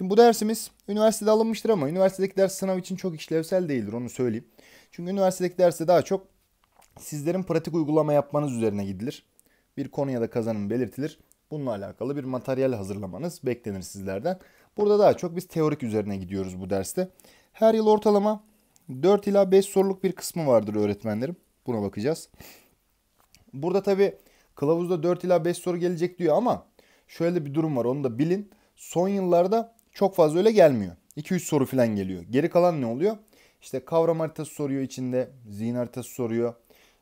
Şimdi bu dersimiz üniversitede alınmıştır ama üniversitedeki ders sınav için çok işlevsel değildir onu söyleyeyim. Çünkü üniversitedeki derste daha çok sizlerin pratik uygulama yapmanız üzerine gidilir. Bir konu ya da kazanım belirtilir. Bununla alakalı bir materyal hazırlamanız beklenir sizlerden. Burada daha çok biz teorik üzerine gidiyoruz bu derste. Her yıl ortalama 4 ila 5 soruluk bir kısmı vardır öğretmenlerim. Buna bakacağız. Burada tabi kılavuzda 4 ila 5 soru gelecek diyor ama şöyle bir durum var onu da bilin. Son yıllarda çok fazla öyle gelmiyor. 2-3 soru falan geliyor. Geri kalan ne oluyor? İşte kavram haritası soruyor içinde, zihin haritası soruyor.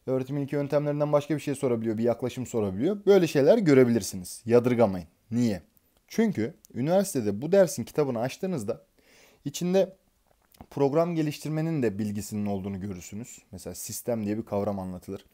Öğretim iki yöntemlerinden başka bir şey sorabiliyor, bir yaklaşım sorabiliyor. Böyle şeyler görebilirsiniz. Yadırgamayın. Niye? Çünkü üniversitede bu dersin kitabını açtığınızda içinde program geliştirmenin de bilgisinin olduğunu görürsünüz. Mesela sistem diye bir kavram anlatılır.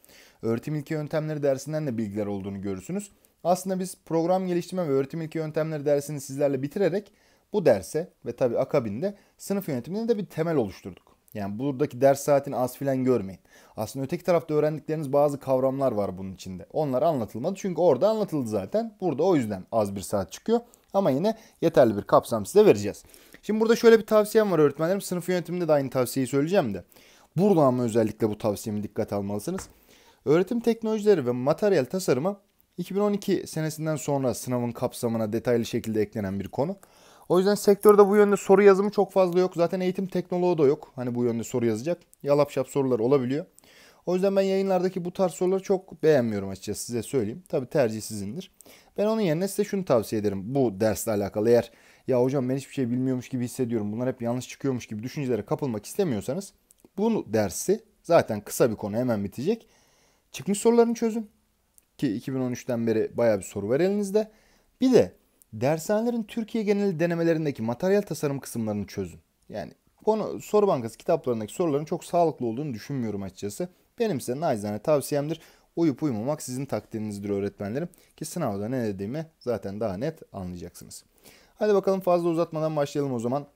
Öğretim ilki yöntemleri dersinden de bilgiler olduğunu görürsünüz. Aslında biz program geliştirme ve öğretim ilki yöntemleri dersini sizlerle bitirerek bu derse ve tabii akabinde sınıf yönetiminde de bir temel oluşturduk. Yani buradaki ders saatini az filan görmeyin. Aslında öteki tarafta öğrendikleriniz bazı kavramlar var bunun içinde. Onlar anlatılmadı çünkü orada anlatıldı zaten. Burada o yüzden az bir saat çıkıyor. Ama yine yeterli bir kapsam size vereceğiz. Şimdi burada şöyle bir tavsiyem var öğretmenlerim. Sınıf yönetiminde de aynı tavsiyeyi söyleyeceğim de. Burada ama özellikle bu tavsiyemi dikkat almalısınız. Öğretim teknolojileri ve materyal tasarımı 2012 senesinden sonra sınavın kapsamına detaylı şekilde eklenen bir konu. O yüzden sektörde bu yönde soru yazımı çok fazla yok. Zaten eğitim teknoloğu da yok. Hani bu yönde soru yazacak. Yalap şap sorular olabiliyor. O yüzden ben yayınlardaki bu tarz soruları çok beğenmiyorum açıkçası size söyleyeyim. Tabi tercih sizindir. Ben onun yerine size şunu tavsiye ederim bu dersle alakalı. Eğer ya hocam ben hiçbir şey bilmiyormuş gibi hissediyorum. Bunlar hep yanlış çıkıyormuş gibi düşüncelere kapılmak istemiyorsanız bu dersi zaten kısa bir konu hemen bitecek. Çıkmış sorularını çözün. Ki 2013'ten beri baya bir soru var elinizde. Bir de Dershanelerin Türkiye geneli denemelerindeki materyal tasarım kısımlarını çözün. Yani konu soru bankası kitaplarındaki soruların çok sağlıklı olduğunu düşünmüyorum açıkçası. Benim size naizane tavsiyemdir. Uyup uyumamak sizin takdirinizdir öğretmenlerim. Ki sınavda ne dediğimi zaten daha net anlayacaksınız. Hadi bakalım fazla uzatmadan başlayalım o zaman.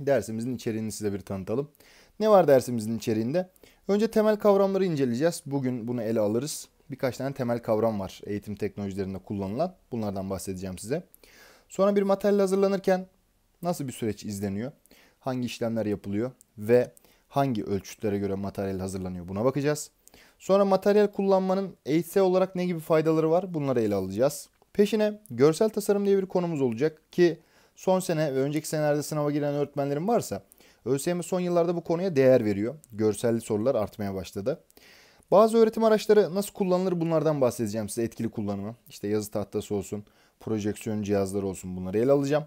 Dersimizin içeriğini size bir tanıtalım. Ne var dersimizin içeriğinde? Önce temel kavramları inceleyeceğiz. Bugün bunu ele alırız. Birkaç tane temel kavram var eğitim teknolojilerinde kullanılan. Bunlardan bahsedeceğim size. Sonra bir materyal hazırlanırken nasıl bir süreç izleniyor? Hangi işlemler yapılıyor ve hangi ölçütlere göre materyal hazırlanıyor buna bakacağız. Sonra materyal kullanmanın eğitsel olarak ne gibi faydaları var bunları ele alacağız. Peşine görsel tasarım diye bir konumuz olacak ki son sene ve önceki senelerde sınava giren öğretmenlerim varsa ÖSYM son yıllarda bu konuya değer veriyor. Görselli sorular artmaya başladı. Bazı öğretim araçları nasıl kullanılır bunlardan bahsedeceğim size etkili kullanımı. İşte yazı tahtası olsun, projeksiyon cihazları olsun bunları ele alacağım.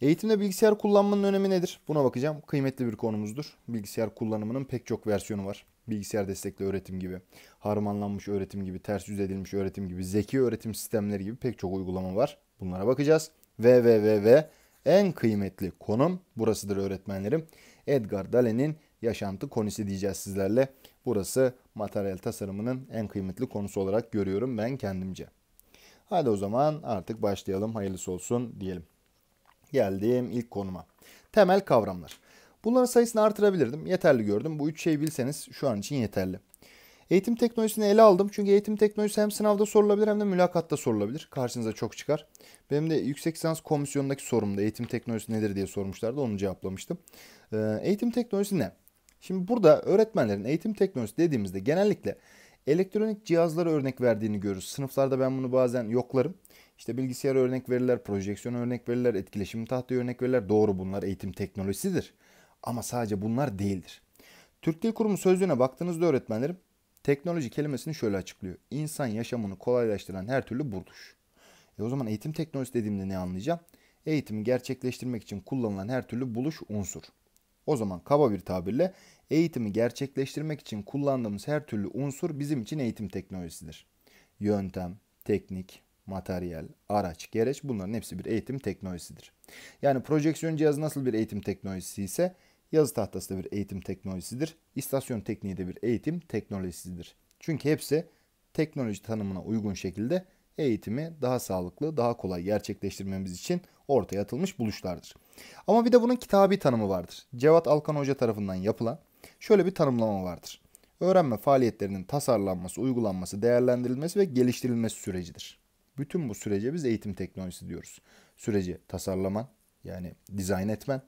Eğitimde bilgisayar kullanmanın önemi nedir? Buna bakacağım. Kıymetli bir konumuzdur. Bilgisayar kullanımının pek çok versiyonu var. Bilgisayar destekli öğretim gibi, harmanlanmış öğretim gibi, ters yüz edilmiş öğretim gibi, zeki öğretim sistemleri gibi pek çok uygulama var. Bunlara bakacağız. Ve ve ve ve en kıymetli konum burasıdır öğretmenlerim. Edgar Dalen'in yaşantı konusu diyeceğiz sizlerle. Burası materyal tasarımının en kıymetli konusu olarak görüyorum ben kendimce. Hadi o zaman artık başlayalım hayırlısı olsun diyelim. Geldiğim ilk konuma. Temel kavramlar. Bunların sayısını artırabilirdim. Yeterli gördüm. Bu üç şeyi bilseniz şu an için yeterli. Eğitim teknolojisini ele aldım. Çünkü eğitim teknolojisi hem sınavda sorulabilir hem de mülakatta sorulabilir. Karşınıza çok çıkar. Benim de yüksek lisans komisyonundaki sorumda eğitim teknolojisi nedir diye sormuşlardı. Onu cevaplamıştım. Ee, eğitim teknolojisi ne? Şimdi burada öğretmenlerin eğitim teknolojisi dediğimizde genellikle Elektronik cihazlara örnek verdiğini görürüz. Sınıflarda ben bunu bazen yoklarım. İşte bilgisayara örnek verirler, projeksiyon örnek verirler, etkileşim tahtaya örnek verirler. Doğru bunlar eğitim teknolojisidir. Ama sadece bunlar değildir. Türk Dil Kurumu sözlüğüne baktığınızda öğretmenlerim teknoloji kelimesini şöyle açıklıyor. İnsan yaşamını kolaylaştıran her türlü buluş. E o zaman eğitim teknolojisi dediğimde ne anlayacağım? Eğitimi gerçekleştirmek için kullanılan her türlü buluş unsur. O zaman kaba bir tabirle eğitimi gerçekleştirmek için kullandığımız her türlü unsur bizim için eğitim teknolojisidir. Yöntem, teknik, materyal, araç, gereç bunların hepsi bir eğitim teknolojisidir. Yani projeksiyon cihazı nasıl bir eğitim teknolojisi ise yazı tahtası da bir eğitim teknolojisidir. İstasyon tekniği de bir eğitim teknolojisidir. Çünkü hepsi teknoloji tanımına uygun şekilde eğitimi daha sağlıklı, daha kolay gerçekleştirmemiz için ortaya atılmış buluşlardır. Ama bir de bunun kitabi tanımı vardır. Cevat Alkan Hoca tarafından yapılan şöyle bir tanımlama vardır. Öğrenme faaliyetlerinin tasarlanması, uygulanması, değerlendirilmesi ve geliştirilmesi sürecidir. Bütün bu sürece biz eğitim teknolojisi diyoruz. Süreci tasarlaman, yani dizayn etmen,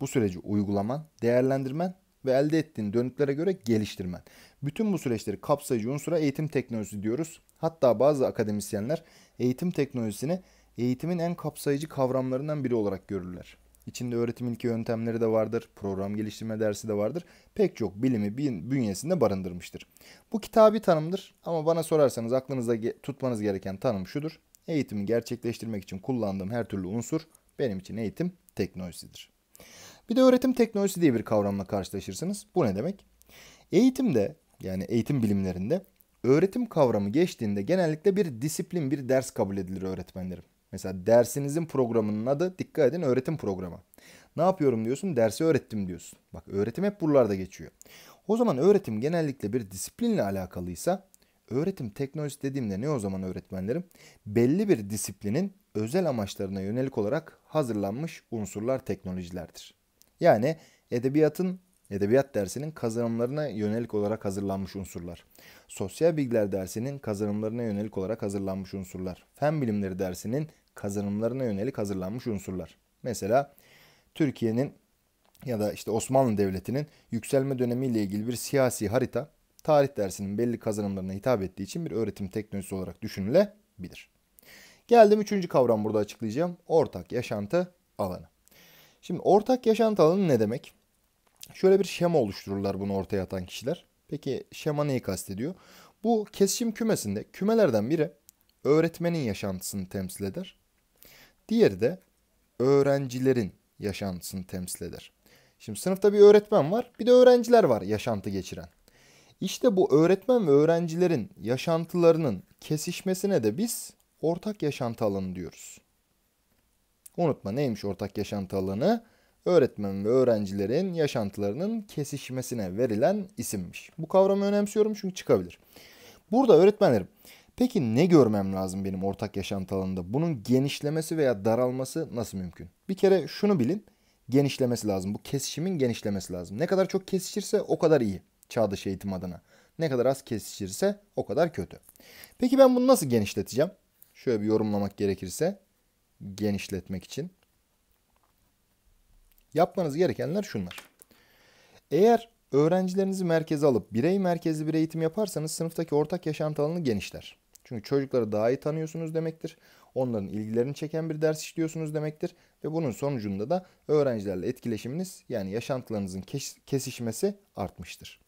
bu süreci uygulaman, değerlendirmen ve elde ettiğin dönütlere göre geliştirmen. Bütün bu süreçleri kapsayıcı unsura eğitim teknolojisi diyoruz. Hatta bazı akademisyenler eğitim teknolojisini eğitimin en kapsayıcı kavramlarından biri olarak görürler. İçinde öğretim ilke yöntemleri de vardır, program geliştirme dersi de vardır. Pek çok bilimi bünyesinde barındırmıştır. Bu kitabi tanımdır ama bana sorarsanız aklınızda tutmanız gereken tanım şudur. Eğitimi gerçekleştirmek için kullandığım her türlü unsur benim için eğitim teknolojisidir. Bir de öğretim teknolojisi diye bir kavramla karşılaşırsınız. Bu ne demek? Eğitimde yani eğitim bilimlerinde öğretim kavramı geçtiğinde genellikle bir disiplin, bir ders kabul edilir öğretmenlerim. Mesela dersinizin programının adı dikkat edin öğretim programı. Ne yapıyorum diyorsun? Dersi öğrettim diyorsun. Bak öğretim hep buralarda geçiyor. O zaman öğretim genellikle bir disiplinle alakalıysa öğretim teknolojisi dediğimde ne o zaman öğretmenlerim? Belli bir disiplinin özel amaçlarına yönelik olarak hazırlanmış unsurlar teknolojilerdir. Yani edebiyatın Edebiyat dersinin kazanımlarına yönelik olarak hazırlanmış unsurlar. Sosyal bilgiler dersinin kazanımlarına yönelik olarak hazırlanmış unsurlar. Fen bilimleri dersinin kazanımlarına yönelik hazırlanmış unsurlar. Mesela Türkiye'nin ya da işte Osmanlı Devleti'nin yükselme dönemiyle ilgili bir siyasi harita tarih dersinin belli kazanımlarına hitap ettiği için bir öğretim teknolojisi olarak düşünülebilir. Geldim üçüncü kavram burada açıklayacağım. Ortak yaşantı alanı. Şimdi ortak yaşantı alanı ne demek? Şöyle bir şema oluştururlar bunu ortaya atan kişiler. Peki şema neyi kastediyor? Bu kesişim kümesinde kümelerden biri öğretmenin yaşantısını temsil eder. Diğeri de öğrencilerin yaşantısını temsil eder. Şimdi sınıfta bir öğretmen var, bir de öğrenciler var yaşantı geçiren. İşte bu öğretmen ve öğrencilerin yaşantılarının kesişmesine de biz ortak yaşantı alanı diyoruz. Unutma neymiş ortak yaşantı alanı? Öğretmen ve öğrencilerin yaşantılarının kesişmesine verilen isimmiş. Bu kavramı önemsiyorum çünkü çıkabilir. Burada öğretmenlerim Peki ne görmem lazım benim ortak yaşantı alanında? Bunun genişlemesi veya daralması nasıl mümkün? Bir kere şunu bilin. Genişlemesi lazım. Bu kesişimin genişlemesi lazım. Ne kadar çok kesişirse o kadar iyi çağdaş eğitim adına. Ne kadar az kesişirse o kadar kötü. Peki ben bunu nasıl genişleteceğim? Şöyle bir yorumlamak gerekirse genişletmek için yapmanız gerekenler şunlar. Eğer öğrencilerinizi merkeze alıp birey merkezli bir eğitim yaparsanız sınıftaki ortak yaşantı alanı genişler. Çünkü çocukları daha iyi tanıyorsunuz demektir. Onların ilgilerini çeken bir ders işliyorsunuz demektir. Ve bunun sonucunda da öğrencilerle etkileşiminiz yani yaşantılarınızın kesişmesi artmıştır.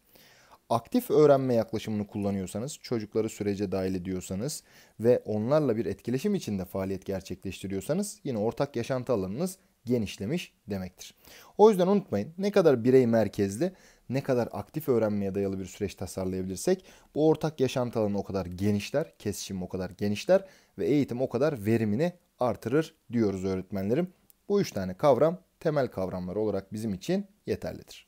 Aktif öğrenme yaklaşımını kullanıyorsanız, çocukları sürece dahil ediyorsanız ve onlarla bir etkileşim içinde faaliyet gerçekleştiriyorsanız yine ortak yaşantı alanınız genişlemiş demektir. O yüzden unutmayın ne kadar birey merkezli ne kadar aktif öğrenmeye dayalı bir süreç tasarlayabilirsek bu ortak yaşantı alanı o kadar genişler, kesişim o kadar genişler ve eğitim o kadar verimini artırır diyoruz öğretmenlerim. Bu üç tane kavram temel kavramlar olarak bizim için yeterlidir.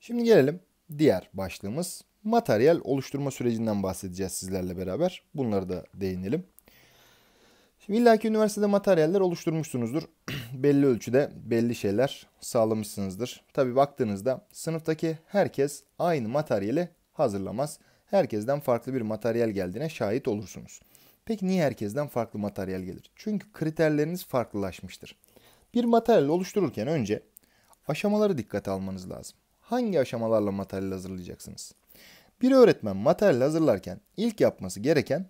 Şimdi gelelim diğer başlığımız materyal oluşturma sürecinden bahsedeceğiz sizlerle beraber. Bunları da değinelim. Şimdi illaki üniversitede materyaller oluşturmuşsunuzdur. belli ölçüde belli şeyler sağlamışsınızdır. Tabi baktığınızda sınıftaki herkes aynı materyali hazırlamaz. Herkesten farklı bir materyal geldiğine şahit olursunuz. Peki niye herkesten farklı materyal gelir? Çünkü kriterleriniz farklılaşmıştır. Bir materyal oluştururken önce aşamaları dikkate almanız lazım. Hangi aşamalarla materyal hazırlayacaksınız? Bir öğretmen materyal hazırlarken ilk yapması gereken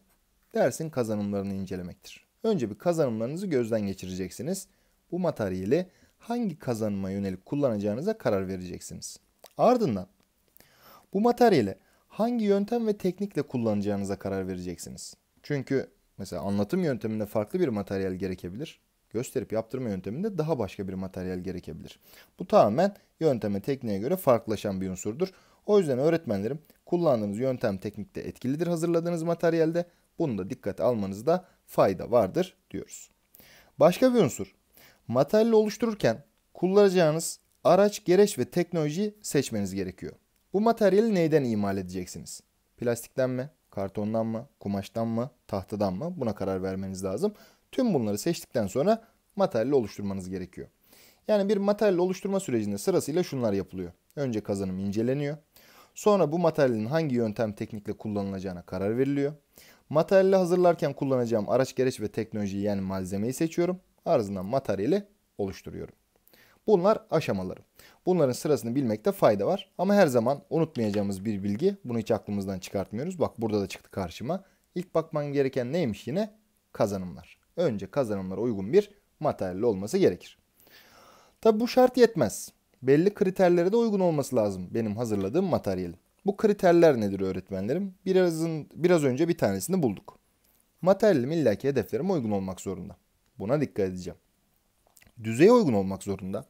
dersin kazanımlarını incelemektir. Önce bir kazanımlarınızı gözden geçireceksiniz. Bu materyali hangi kazanıma yönelik kullanacağınıza karar vereceksiniz. Ardından bu materyali hangi yöntem ve teknikle kullanacağınıza karar vereceksiniz. Çünkü mesela anlatım yönteminde farklı bir materyal gerekebilir. Gösterip yaptırma yönteminde daha başka bir materyal gerekebilir. Bu tamamen yönteme, tekniğe göre farklılaşan bir unsurdur. O yüzden öğretmenlerim kullandığınız yöntem teknikte etkilidir hazırladığınız materyalde. Bunu da dikkate almanızda fayda vardır diyoruz. Başka bir unsur. Materyali oluştururken kullanacağınız araç, gereç ve teknoloji seçmeniz gerekiyor. Bu materyali neyden imal edeceksiniz? Plastikten mi? Kartondan mı? Kumaştan mı? Tahtadan mı? Buna karar vermeniz lazım. Tüm bunları seçtikten sonra materyali oluşturmanız gerekiyor. Yani bir materyal oluşturma sürecinde sırasıyla şunlar yapılıyor. Önce kazanım inceleniyor. Sonra bu materyalin hangi yöntem teknikle kullanılacağına karar veriliyor. Materyali hazırlarken kullanacağım araç gereç ve teknolojiyi yani malzemeyi seçiyorum. Ardından materyali oluşturuyorum. Bunlar aşamaları. Bunların sırasını bilmekte fayda var. Ama her zaman unutmayacağımız bir bilgi. Bunu hiç aklımızdan çıkartmıyoruz. Bak burada da çıktı karşıma. İlk bakman gereken neymiş yine? Kazanımlar. Önce kazanımlara uygun bir materyal olması gerekir. Tabi bu şart yetmez. Belli kriterlere de uygun olması lazım benim hazırladığım materyalin. Bu kriterler nedir öğretmenlerim? Birazın, biraz önce bir tanesini bulduk. Materyalim illaki hedeflerime uygun olmak zorunda. Buna dikkat edeceğim. Düzeye uygun olmak zorunda.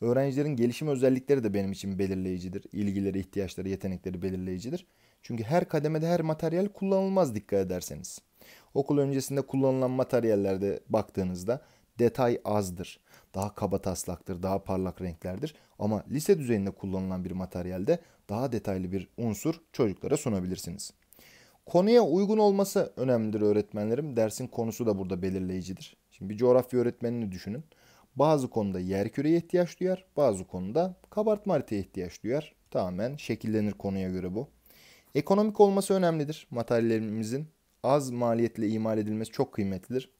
Öğrencilerin gelişim özellikleri de benim için belirleyicidir. İlgileri, ihtiyaçları, yetenekleri belirleyicidir. Çünkü her kademede her materyal kullanılmaz dikkat ederseniz. Okul öncesinde kullanılan materyallerde baktığınızda detay azdır daha kaba taslaktır, daha parlak renklerdir. Ama lise düzeyinde kullanılan bir materyalde daha detaylı bir unsur çocuklara sunabilirsiniz. Konuya uygun olması önemlidir öğretmenlerim. Dersin konusu da burada belirleyicidir. Şimdi bir coğrafya öğretmenini düşünün. Bazı konuda yer küreye ihtiyaç duyar, bazı konuda kabartma haritaya ihtiyaç duyar. Tamamen şekillenir konuya göre bu. Ekonomik olması önemlidir. Materyallerimizin az maliyetle imal edilmesi çok kıymetlidir.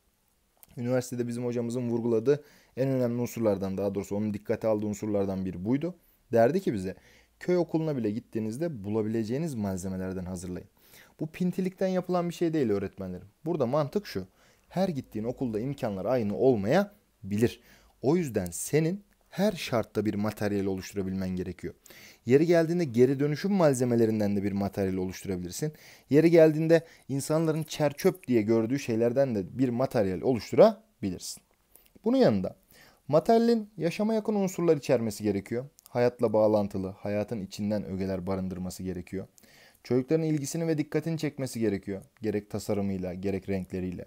Üniversitede bizim hocamızın vurguladığı en önemli unsurlardan daha doğrusu onun dikkate aldığı unsurlardan biri buydu. Derdi ki bize köy okuluna bile gittiğinizde bulabileceğiniz malzemelerden hazırlayın. Bu pintilikten yapılan bir şey değil öğretmenlerim. Burada mantık şu. Her gittiğin okulda imkanlar aynı olmaya bilir. O yüzden senin her şartta bir materyal oluşturabilmen gerekiyor. Yeri geldiğinde geri dönüşüm malzemelerinden de bir materyal oluşturabilirsin. Yeri geldiğinde insanların çerçöp diye gördüğü şeylerden de bir materyal oluşturabilirsin. Bunun yanında materyalin yaşama yakın unsurlar içermesi gerekiyor. Hayatla bağlantılı, hayatın içinden ögeler barındırması gerekiyor. Çocukların ilgisini ve dikkatini çekmesi gerekiyor. Gerek tasarımıyla, gerek renkleriyle.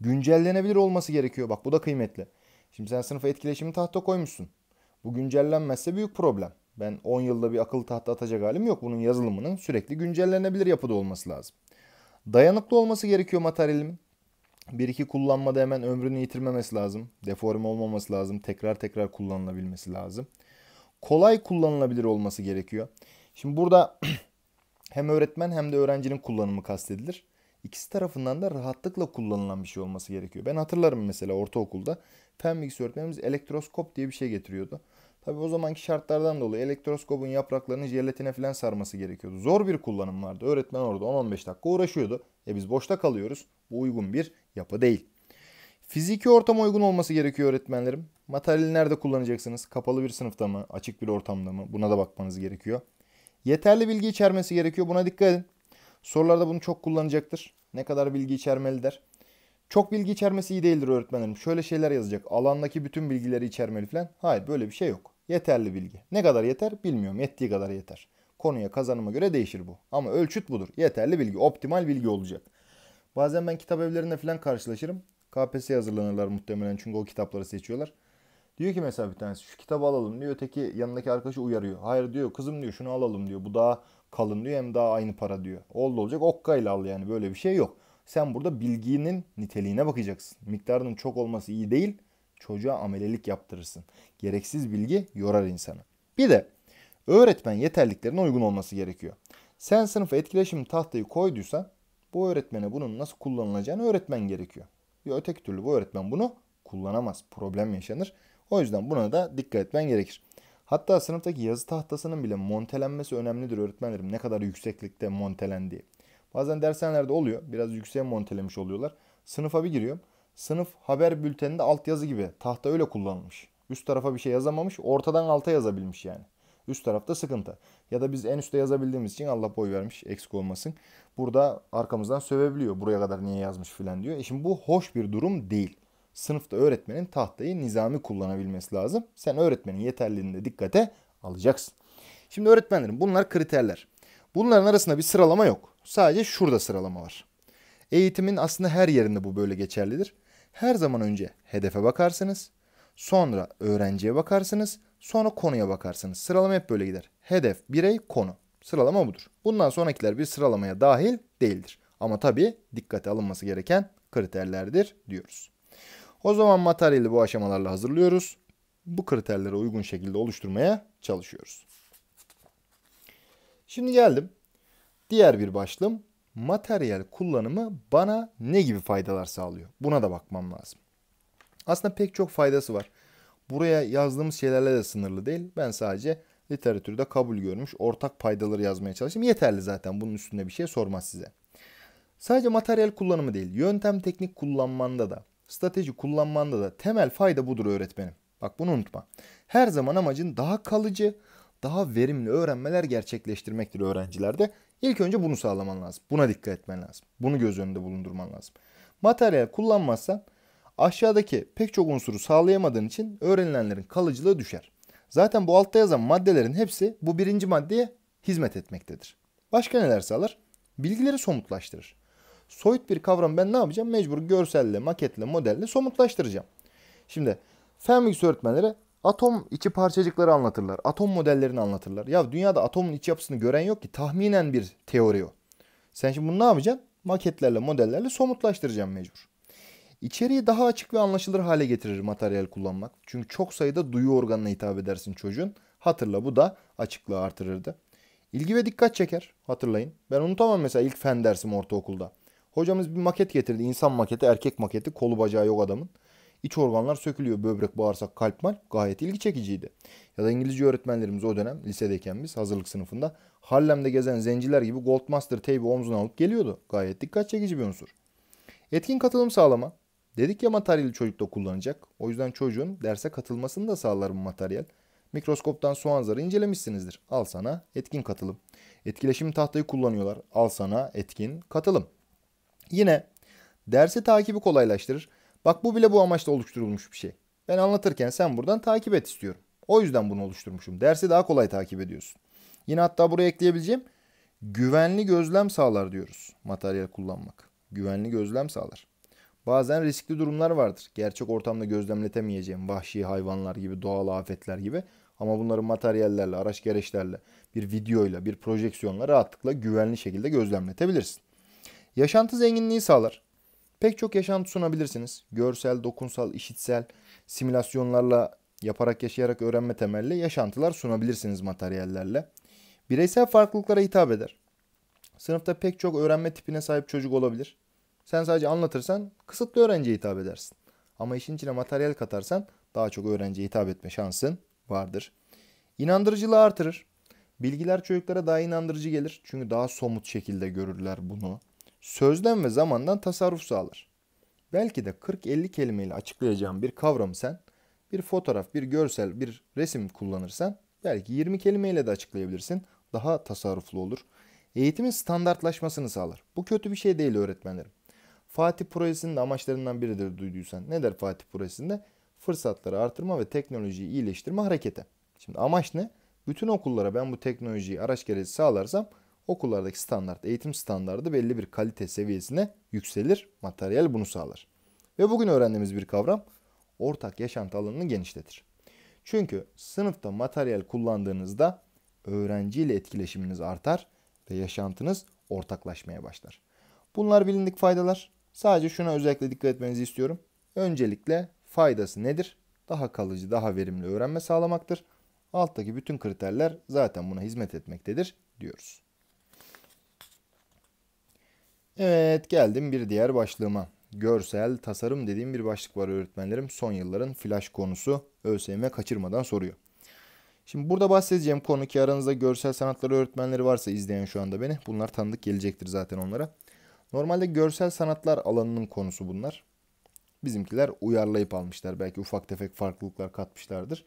Güncellenebilir olması gerekiyor. Bak bu da kıymetli. Şimdi sen sınıfa etkileşimi tahta koymuşsun. Bu güncellenmezse büyük problem. Ben 10 yılda bir akıl tahta atacak halim yok. Bunun yazılımının sürekli güncellenebilir yapıda olması lazım. Dayanıklı olması gerekiyor materyalimin. Bir iki kullanmada hemen ömrünü yitirmemesi lazım. Deforme olmaması lazım. Tekrar tekrar kullanılabilmesi lazım. Kolay kullanılabilir olması gerekiyor. Şimdi burada hem öğretmen hem de öğrencinin kullanımı kastedilir. İkisi tarafından da rahatlıkla kullanılan bir şey olması gerekiyor. Ben hatırlarım mesela ortaokulda fen bilgisi öğretmenimiz elektroskop diye bir şey getiriyordu. Tabi o zamanki şartlardan dolayı elektroskopun yapraklarını jelatine falan sarması gerekiyordu. Zor bir kullanım vardı. Öğretmen orada 10-15 dakika uğraşıyordu. E biz boşta kalıyoruz. Bu uygun bir yapı değil. Fiziki ortama uygun olması gerekiyor öğretmenlerim. Materyali nerede kullanacaksınız? Kapalı bir sınıfta mı? Açık bir ortamda mı? Buna da bakmanız gerekiyor. Yeterli bilgi içermesi gerekiyor. Buna dikkat edin. Sorularda bunu çok kullanacaktır. Ne kadar bilgi içermeli der. Çok bilgi içermesi iyi değildir öğretmenlerim. Şöyle şeyler yazacak. Alandaki bütün bilgileri içermeli falan. Hayır böyle bir şey yok. Yeterli bilgi. Ne kadar yeter bilmiyorum. Yettiği kadar yeter. Konuya kazanıma göre değişir bu. Ama ölçüt budur. Yeterli bilgi. Optimal bilgi olacak. Bazen ben kitap evlerinde falan karşılaşırım. KPSS hazırlanırlar muhtemelen çünkü o kitapları seçiyorlar. Diyor ki mesela bir tanesi şu kitabı alalım diyor. Öteki yanındaki arkadaşı uyarıyor. Hayır diyor kızım diyor şunu alalım diyor. Bu daha kalın diyor hem daha aynı para diyor. Oldu olacak okkayla al yani böyle bir şey yok. Sen burada bilginin niteliğine bakacaksın. Miktarının çok olması iyi değil. Çocuğa amelelik yaptırırsın. Gereksiz bilgi yorar insanı. Bir de öğretmen yeterliklerine uygun olması gerekiyor. Sen sınıfa etkileşim tahtayı koyduysan bu öğretmene bunun nasıl kullanılacağını öğretmen gerekiyor. Bir öteki türlü bu öğretmen bunu kullanamaz. Problem yaşanır. O yüzden buna da dikkat etmen gerekir. Hatta sınıftaki yazı tahtasının bile montelenmesi önemlidir öğretmenlerim. Ne kadar yükseklikte montelendiği. Bazen dershanelerde oluyor. Biraz yükseğe montelemiş oluyorlar. Sınıfa bir giriyorum. Sınıf haber bülteninde altyazı gibi. Tahta öyle kullanılmış. Üst tarafa bir şey yazamamış. Ortadan alta yazabilmiş yani. Üst tarafta sıkıntı. Ya da biz en üstte yazabildiğimiz için Allah boy vermiş eksik olmasın. Burada arkamızdan sövebiliyor. Buraya kadar niye yazmış filan diyor. E şimdi bu hoş bir durum değil. Sınıfta öğretmenin tahtayı nizami kullanabilmesi lazım. Sen öğretmenin yeterliliğini dikkate alacaksın. Şimdi öğretmenlerim bunlar kriterler. Bunların arasında bir sıralama yok. Sadece şurada sıralama var. Eğitimin aslında her yerinde bu böyle geçerlidir. Her zaman önce hedefe bakarsınız. Sonra öğrenciye bakarsınız. Sonra konuya bakarsınız. Sıralama hep böyle gider. Hedef, birey, konu. Sıralama budur. Bundan sonrakiler bir sıralamaya dahil değildir. Ama tabii dikkate alınması gereken kriterlerdir diyoruz. O zaman materyali bu aşamalarla hazırlıyoruz. Bu kriterlere uygun şekilde oluşturmaya çalışıyoruz. Şimdi geldim. Diğer bir başlığım materyal kullanımı bana ne gibi faydalar sağlıyor? Buna da bakmam lazım. Aslında pek çok faydası var buraya yazdığımız şeylerle de sınırlı değil. Ben sadece literatürde kabul görmüş ortak paydaları yazmaya çalışayım. Yeterli zaten bunun üstünde bir şey sormaz size. Sadece materyal kullanımı değil, yöntem teknik kullanmanda da, strateji kullanmanda da temel fayda budur öğretmenim. Bak bunu unutma. Her zaman amacın daha kalıcı, daha verimli öğrenmeler gerçekleştirmektir öğrencilerde. İlk önce bunu sağlaman lazım. Buna dikkat etmen lazım. Bunu göz önünde bulundurman lazım. Materyal kullanmazsan Aşağıdaki pek çok unsuru sağlayamadığın için öğrenilenlerin kalıcılığı düşer. Zaten bu altta yazan maddelerin hepsi bu birinci maddeye hizmet etmektedir. Başka neler sağlar? Bilgileri somutlaştırır. Soyut bir kavram ben ne yapacağım? Mecbur görselle, maketle, modelle somutlaştıracağım. Şimdi fen bilgisi öğretmenlere atom içi parçacıkları anlatırlar. Atom modellerini anlatırlar. Ya dünyada atomun iç yapısını gören yok ki tahminen bir teori o. Sen şimdi bunu ne yapacaksın? Maketlerle, modellerle somutlaştıracaksın mecbur. İçeriği daha açık ve anlaşılır hale getirir materyal kullanmak. Çünkü çok sayıda duyu organına hitap edersin çocuğun. Hatırla bu da açıklığı artırırdı. İlgi ve dikkat çeker hatırlayın. Ben unutamam mesela ilk fen dersim ortaokulda. Hocamız bir maket getirdi. İnsan maketi, erkek maketi, kolu bacağı yok adamın. İç organlar sökülüyor. Böbrek, bağırsak, kalp mal. Gayet ilgi çekiciydi. Ya da İngilizce öğretmenlerimiz o dönem lisedeyken biz hazırlık sınıfında Harlem'de gezen zenciler gibi Goldmaster teybi omzuna alıp geliyordu. Gayet dikkat çekici bir unsur. Etkin katılım sağlama. Dedik ya materyali çocukta kullanacak. O yüzden çocuğun derse katılmasını da sağlar bu materyal. Mikroskoptan soğan zarı incelemişsinizdir. Al sana etkin katılım. Etkileşim tahtayı kullanıyorlar. Al sana etkin katılım. Yine dersi takibi kolaylaştırır. Bak bu bile bu amaçla oluşturulmuş bir şey. Ben anlatırken sen buradan takip et istiyorum. O yüzden bunu oluşturmuşum. Dersi daha kolay takip ediyorsun. Yine hatta buraya ekleyebileceğim güvenli gözlem sağlar diyoruz materyal kullanmak. Güvenli gözlem sağlar. Bazen riskli durumlar vardır. Gerçek ortamda gözlemletemeyeceğim vahşi hayvanlar gibi, doğal afetler gibi. Ama bunları materyallerle, araç gereçlerle, bir videoyla, bir projeksiyonla rahatlıkla güvenli şekilde gözlemletebilirsin. Yaşantı zenginliği sağlar. Pek çok yaşantı sunabilirsiniz. Görsel, dokunsal, işitsel, simülasyonlarla yaparak yaşayarak öğrenme temelli yaşantılar sunabilirsiniz materyallerle. Bireysel farklılıklara hitap eder. Sınıfta pek çok öğrenme tipine sahip çocuk olabilir. Sen sadece anlatırsan kısıtlı öğrenciye hitap edersin. Ama işin içine materyal katarsan daha çok öğrenciye hitap etme şansın vardır. İnandırıcılığı artırır. Bilgiler çocuklara daha inandırıcı gelir. Çünkü daha somut şekilde görürler bunu. Sözden ve zamandan tasarruf sağlar. Belki de 40-50 kelimeyle açıklayacağım bir kavramı sen bir fotoğraf, bir görsel, bir resim kullanırsan belki 20 kelimeyle de açıklayabilirsin. Daha tasarruflu olur. Eğitimin standartlaşmasını sağlar. Bu kötü bir şey değil öğretmenlerim. Fatih Projesi'nin de amaçlarından biridir duyduysan. Ne der Fatih Projesi'nde? Fırsatları artırma ve teknolojiyi iyileştirme harekete. Şimdi amaç ne? Bütün okullara ben bu teknolojiyi araç gereği sağlarsam okullardaki standart, eğitim standardı belli bir kalite seviyesine yükselir. Materyal bunu sağlar. Ve bugün öğrendiğimiz bir kavram ortak yaşantı alanını genişletir. Çünkü sınıfta materyal kullandığınızda öğrenciyle etkileşiminiz artar ve yaşantınız ortaklaşmaya başlar. Bunlar bilindik faydalar. Sadece şuna özellikle dikkat etmenizi istiyorum. Öncelikle faydası nedir? Daha kalıcı, daha verimli öğrenme sağlamaktır. Alttaki bütün kriterler zaten buna hizmet etmektedir diyoruz. Evet geldim bir diğer başlığıma. Görsel tasarım dediğim bir başlık var öğretmenlerim. Son yılların flash konusu ÖSYM kaçırmadan soruyor. Şimdi burada bahsedeceğim konu ki aranızda görsel sanatları öğretmenleri varsa izleyen şu anda beni. Bunlar tanıdık gelecektir zaten onlara. Normalde görsel sanatlar alanının konusu bunlar. Bizimkiler uyarlayıp almışlar. Belki ufak tefek farklılıklar katmışlardır.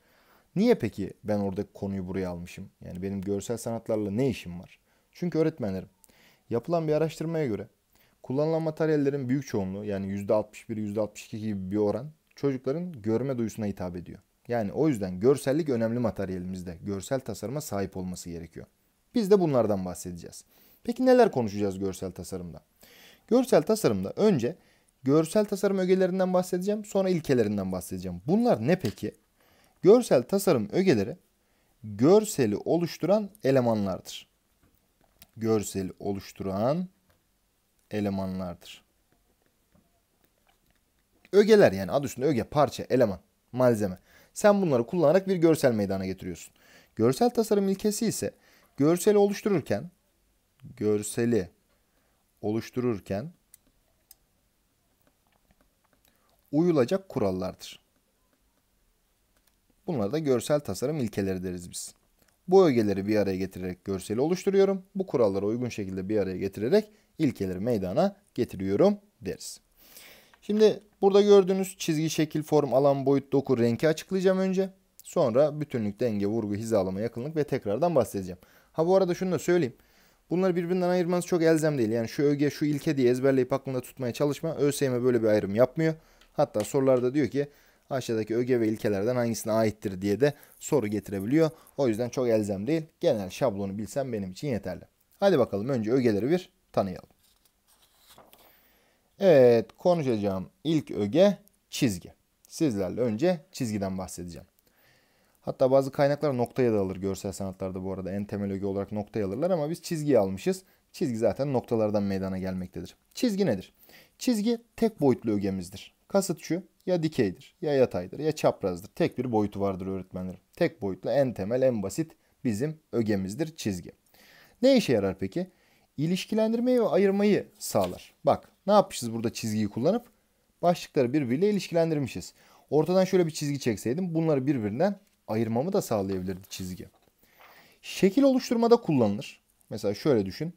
Niye peki ben orada konuyu buraya almışım? Yani benim görsel sanatlarla ne işim var? Çünkü öğretmenlerim. Yapılan bir araştırmaya göre kullanılan materyallerin büyük çoğunluğu yani %61, %62 gibi bir oran çocukların görme duyusuna hitap ediyor. Yani o yüzden görsellik önemli materyalimizde. Görsel tasarıma sahip olması gerekiyor. Biz de bunlardan bahsedeceğiz. Peki neler konuşacağız görsel tasarımda? Görsel tasarımda önce görsel tasarım ögelerinden bahsedeceğim, sonra ilkelerinden bahsedeceğim. Bunlar ne peki? Görsel tasarım ögeleri görseli oluşturan elemanlardır. Görseli oluşturan elemanlardır. Ögeler yani adı üstünde öge, parça, eleman, malzeme. Sen bunları kullanarak bir görsel meydana getiriyorsun. Görsel tasarım ilkesi ise görseli oluştururken görseli oluştururken uyulacak kurallardır. Bunlara da görsel tasarım ilkeleri deriz biz. Bu ögeleri bir araya getirerek görseli oluşturuyorum. Bu kurallara uygun şekilde bir araya getirerek ilkeleri meydana getiriyorum deriz. Şimdi burada gördüğünüz çizgi, şekil, form, alan, boyut, doku, renki açıklayacağım önce. Sonra bütünlük, denge, vurgu, hizalama, yakınlık ve tekrardan bahsedeceğim. Ha bu arada şunu da söyleyeyim. Bunları birbirinden ayırmanız çok elzem değil. Yani şu öge şu ilke diye ezberleyip aklında tutmaya çalışma. ÖSYM böyle bir ayrım yapmıyor. Hatta sorularda diyor ki aşağıdaki öge ve ilkelerden hangisine aittir diye de soru getirebiliyor. O yüzden çok elzem değil. Genel şablonu bilsem benim için yeterli. Hadi bakalım önce ögeleri bir tanıyalım. Evet konuşacağım ilk öge çizgi. Sizlerle önce çizgiden bahsedeceğim. Hatta bazı kaynaklar noktaya da alır görsel sanatlarda bu arada. En temel öge olarak noktaya alırlar ama biz çizgiyi almışız. Çizgi zaten noktalardan meydana gelmektedir. Çizgi nedir? Çizgi tek boyutlu ögemizdir. Kasıt şu ya dikeydir, ya yataydır, ya çaprazdır. Tek bir boyutu vardır öğretmenlerim. Tek boyutlu en temel, en basit bizim ögemizdir çizgi. Ne işe yarar peki? İlişkilendirmeyi ve ayırmayı sağlar. Bak ne yapmışız burada çizgiyi kullanıp? Başlıkları birbiriyle ilişkilendirmişiz. Ortadan şöyle bir çizgi çekseydim bunları birbirinden ayırmamı da sağlayabilirdi çizgi. Şekil oluşturmada kullanılır. Mesela şöyle düşün.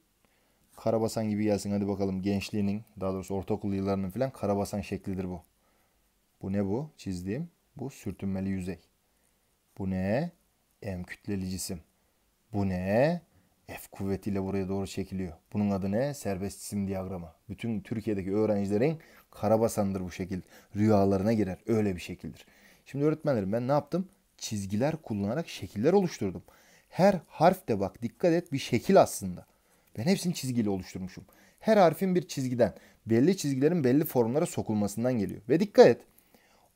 Karabasan gibi gelsin hadi bakalım gençliğinin daha doğrusu ortaokul yıllarının filan karabasan şeklidir bu. Bu ne bu? Çizdiğim bu sürtünmeli yüzey. Bu ne? M kütleli cisim. Bu ne? F kuvvetiyle buraya doğru çekiliyor. Bunun adı ne? Serbest cisim diyagramı. Bütün Türkiye'deki öğrencilerin karabasandır bu şekil. Rüyalarına girer. Öyle bir şekildir. Şimdi öğretmenlerim ben ne yaptım? çizgiler kullanarak şekiller oluşturdum. Her harf de bak dikkat et bir şekil aslında. Ben hepsini çizgiyle oluşturmuşum. Her harfin bir çizgiden, belli çizgilerin belli formlara sokulmasından geliyor. Ve dikkat et.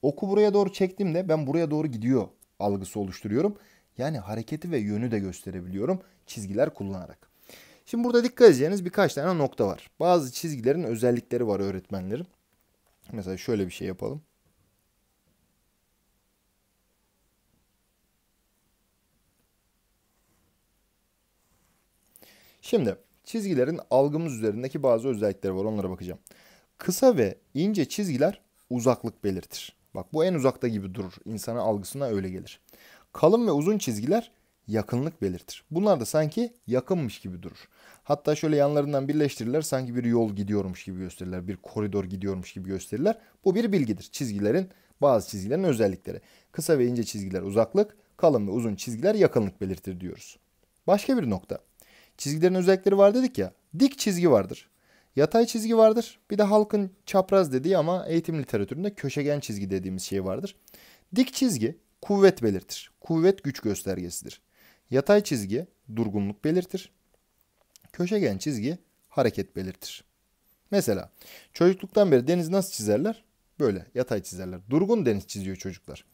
Oku buraya doğru çektiğimde ben buraya doğru gidiyor algısı oluşturuyorum. Yani hareketi ve yönü de gösterebiliyorum çizgiler kullanarak. Şimdi burada dikkat edeceğiniz birkaç tane nokta var. Bazı çizgilerin özellikleri var öğretmenlerin. Mesela şöyle bir şey yapalım. Şimdi çizgilerin algımız üzerindeki bazı özellikleri var onlara bakacağım. Kısa ve ince çizgiler uzaklık belirtir. Bak bu en uzakta gibi durur. İnsanın algısına öyle gelir. Kalın ve uzun çizgiler yakınlık belirtir. Bunlar da sanki yakınmış gibi durur. Hatta şöyle yanlarından birleştirirler sanki bir yol gidiyormuş gibi gösterirler. Bir koridor gidiyormuş gibi gösterirler. Bu bir bilgidir. Çizgilerin bazı çizgilerin özellikleri. Kısa ve ince çizgiler uzaklık, kalın ve uzun çizgiler yakınlık belirtir diyoruz. Başka bir nokta. Çizgilerin özellikleri var dedik ya. Dik çizgi vardır. Yatay çizgi vardır. Bir de halkın çapraz dediği ama eğitim literatüründe köşegen çizgi dediğimiz şey vardır. Dik çizgi kuvvet belirtir. Kuvvet güç göstergesidir. Yatay çizgi durgunluk belirtir. Köşegen çizgi hareket belirtir. Mesela çocukluktan beri deniz nasıl çizerler? Böyle yatay çizerler. Durgun deniz çiziyor çocuklar.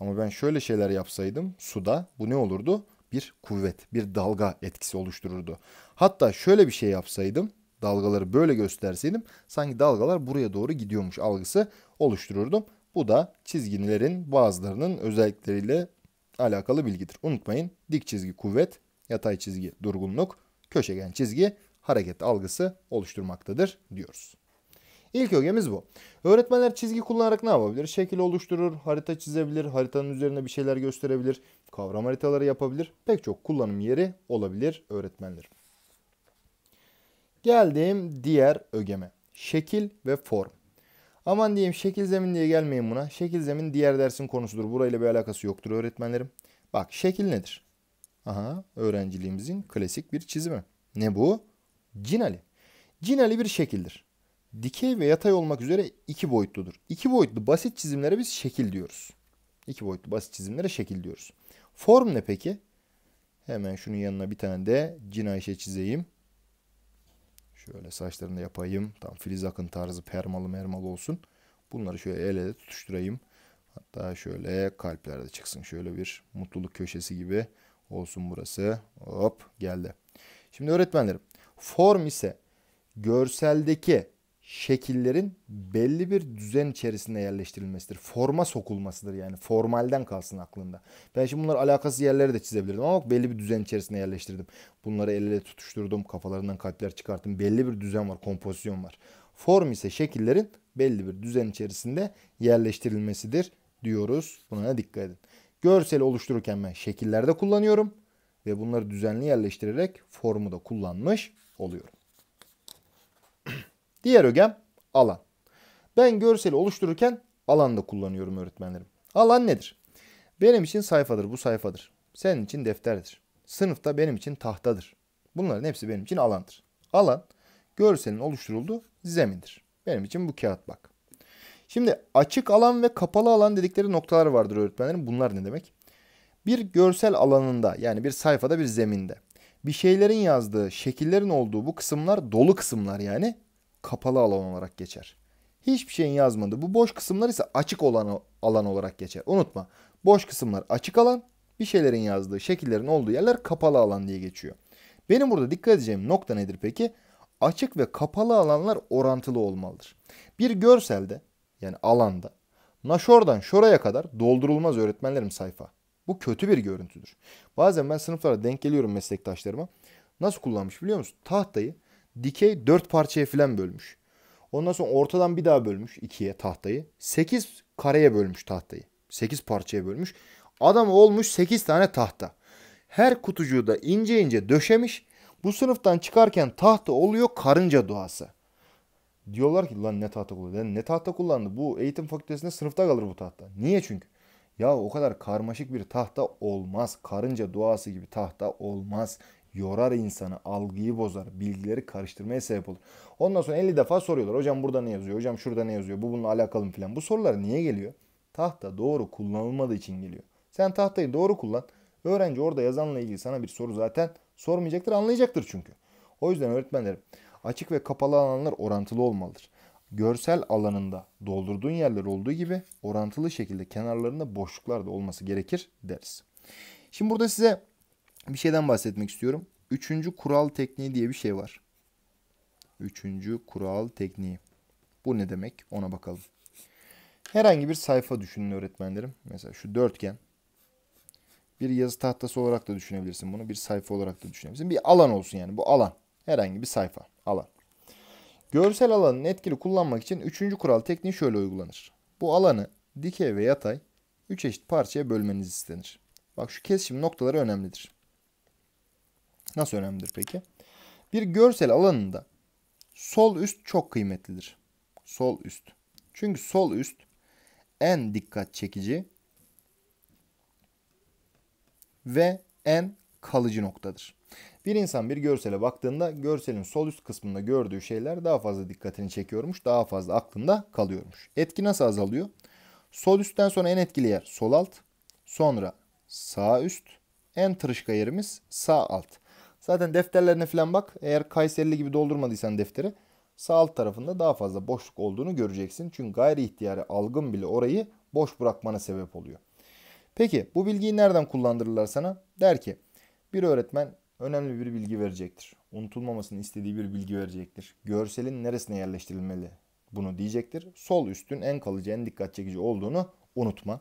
Ama ben şöyle şeyler yapsaydım suda bu ne olurdu? bir kuvvet, bir dalga etkisi oluştururdu. Hatta şöyle bir şey yapsaydım, dalgaları böyle gösterseydim sanki dalgalar buraya doğru gidiyormuş algısı oluştururdum. Bu da çizgilerin bazılarının özellikleriyle alakalı bilgidir. Unutmayın dik çizgi kuvvet, yatay çizgi durgunluk, köşegen çizgi hareket algısı oluşturmaktadır diyoruz. İlk ögemiz bu. Öğretmenler çizgi kullanarak ne yapabilir? Şekil oluşturur, harita çizebilir, haritanın üzerine bir şeyler gösterebilir, kavram haritaları yapabilir. Pek çok kullanım yeri olabilir öğretmenler. Geldiğim diğer ögeme. Şekil ve form. Aman diyeyim şekil zemin diye gelmeyin buna. Şekil zemin diğer dersin konusudur. Burayla bir alakası yoktur öğretmenlerim. Bak şekil nedir? Aha öğrenciliğimizin klasik bir çizimi. Ne bu? Cinali. Cinali bir şekildir dikey ve yatay olmak üzere iki boyutludur. İki boyutlu basit çizimlere biz şekil diyoruz. İki boyutlu basit çizimlere şekil diyoruz. Form ne peki? Hemen şunun yanına bir tane de cinayşe çizeyim. Şöyle saçlarını yapayım. Tam Filiz Akın tarzı permalı mermalı olsun. Bunları şöyle el ele tutuşturayım. Hatta şöyle kalplerde çıksın. Şöyle bir mutluluk köşesi gibi olsun burası. Hop geldi. Şimdi öğretmenlerim form ise görseldeki şekillerin belli bir düzen içerisinde yerleştirilmesidir. Forma sokulmasıdır yani. Formalden kalsın aklında. Ben şimdi bunları alakasız yerlere de çizebilirdim ama belli bir düzen içerisinde yerleştirdim. Bunları el ele tutuşturdum. Kafalarından kalpler çıkarttım. Belli bir düzen var. Kompozisyon var. Form ise şekillerin belli bir düzen içerisinde yerleştirilmesidir diyoruz. Buna dikkat edin. Görsel oluştururken ben şekillerde kullanıyorum ve bunları düzenli yerleştirerek formu da kullanmış oluyorum. Diğer ögem alan. Ben görseli oluştururken alan da kullanıyorum öğretmenlerim. Alan nedir? Benim için sayfadır, bu sayfadır. Senin için defterdir. Sınıfta benim için tahtadır. Bunların hepsi benim için alandır. Alan görselin oluşturulduğu zemindir. Benim için bu kağıt bak. Şimdi açık alan ve kapalı alan dedikleri noktalar vardır öğretmenlerim. Bunlar ne demek? Bir görsel alanında yani bir sayfada bir zeminde bir şeylerin yazdığı, şekillerin olduğu bu kısımlar dolu kısımlar yani kapalı alan olarak geçer. Hiçbir şeyin yazmadı. Bu boş kısımlar ise açık olan alan olarak geçer. Unutma. Boş kısımlar açık alan, bir şeylerin yazdığı, şekillerin olduğu yerler kapalı alan diye geçiyor. Benim burada dikkat edeceğim nokta nedir peki? Açık ve kapalı alanlar orantılı olmalıdır. Bir görselde yani alanda naşordan şoraya kadar doldurulmaz öğretmenlerim sayfa. Bu kötü bir görüntüdür. Bazen ben sınıflara denk geliyorum meslektaşlarıma. Nasıl kullanmış biliyor musun? Tahtayı dikey dört parçaya falan bölmüş. Ondan sonra ortadan bir daha bölmüş ikiye tahtayı. Sekiz kareye bölmüş tahtayı. Sekiz parçaya bölmüş. Adam olmuş sekiz tane tahta. Her kutucuğu da ince ince döşemiş. Bu sınıftan çıkarken tahta oluyor karınca duası. Diyorlar ki lan ne tahta kullandı? ne tahta kullandı? Bu eğitim fakültesinde sınıfta kalır bu tahta. Niye çünkü? Ya o kadar karmaşık bir tahta olmaz. Karınca duası gibi tahta olmaz yorar insanı, algıyı bozar, bilgileri karıştırmaya sebep olur. Ondan sonra 50 defa soruyorlar. Hocam burada ne yazıyor? Hocam şurada ne yazıyor? Bu bununla alakalı mı falan. Bu sorular niye geliyor? Tahta doğru kullanılmadığı için geliyor. Sen tahtayı doğru kullan. Öğrenci orada yazanla ilgili sana bir soru zaten sormayacaktır, anlayacaktır çünkü. O yüzden öğretmenlerim açık ve kapalı alanlar orantılı olmalıdır. Görsel alanında doldurduğun yerler olduğu gibi orantılı şekilde kenarlarında boşluklar da olması gerekir deriz. Şimdi burada size bir şeyden bahsetmek istiyorum. Üçüncü kural tekniği diye bir şey var. Üçüncü kural tekniği. Bu ne demek? Ona bakalım. Herhangi bir sayfa düşünün öğretmenlerim. Mesela şu dörtgen. Bir yazı tahtası olarak da düşünebilirsin bunu. Bir sayfa olarak da düşünebilirsin. Bir alan olsun yani. Bu alan. Herhangi bir sayfa. Alan. Görsel alanın etkili kullanmak için üçüncü kural tekniği şöyle uygulanır. Bu alanı dikey ve yatay üç eşit parçaya bölmeniz istenir. Bak şu kesişim noktaları önemlidir. Nasıl önemlidir peki? Bir görsel alanında sol üst çok kıymetlidir. Sol üst. Çünkü sol üst en dikkat çekici ve en kalıcı noktadır. Bir insan bir görsele baktığında görselin sol üst kısmında gördüğü şeyler daha fazla dikkatini çekiyormuş, daha fazla aklında kalıyormuş. Etki nasıl azalıyor? Sol üstten sonra en etkili yer sol alt, sonra sağ üst, en tırışka yerimiz sağ alt. Zaten defterlerine falan bak. Eğer Kayserili gibi doldurmadıysan defteri sağ alt tarafında daha fazla boşluk olduğunu göreceksin. Çünkü gayri ihtiyari algın bile orayı boş bırakmana sebep oluyor. Peki bu bilgiyi nereden kullandırırlar sana? Der ki bir öğretmen önemli bir bilgi verecektir. Unutulmamasını istediği bir bilgi verecektir. Görselin neresine yerleştirilmeli bunu diyecektir. Sol üstün en kalıcı, en dikkat çekici olduğunu unutma.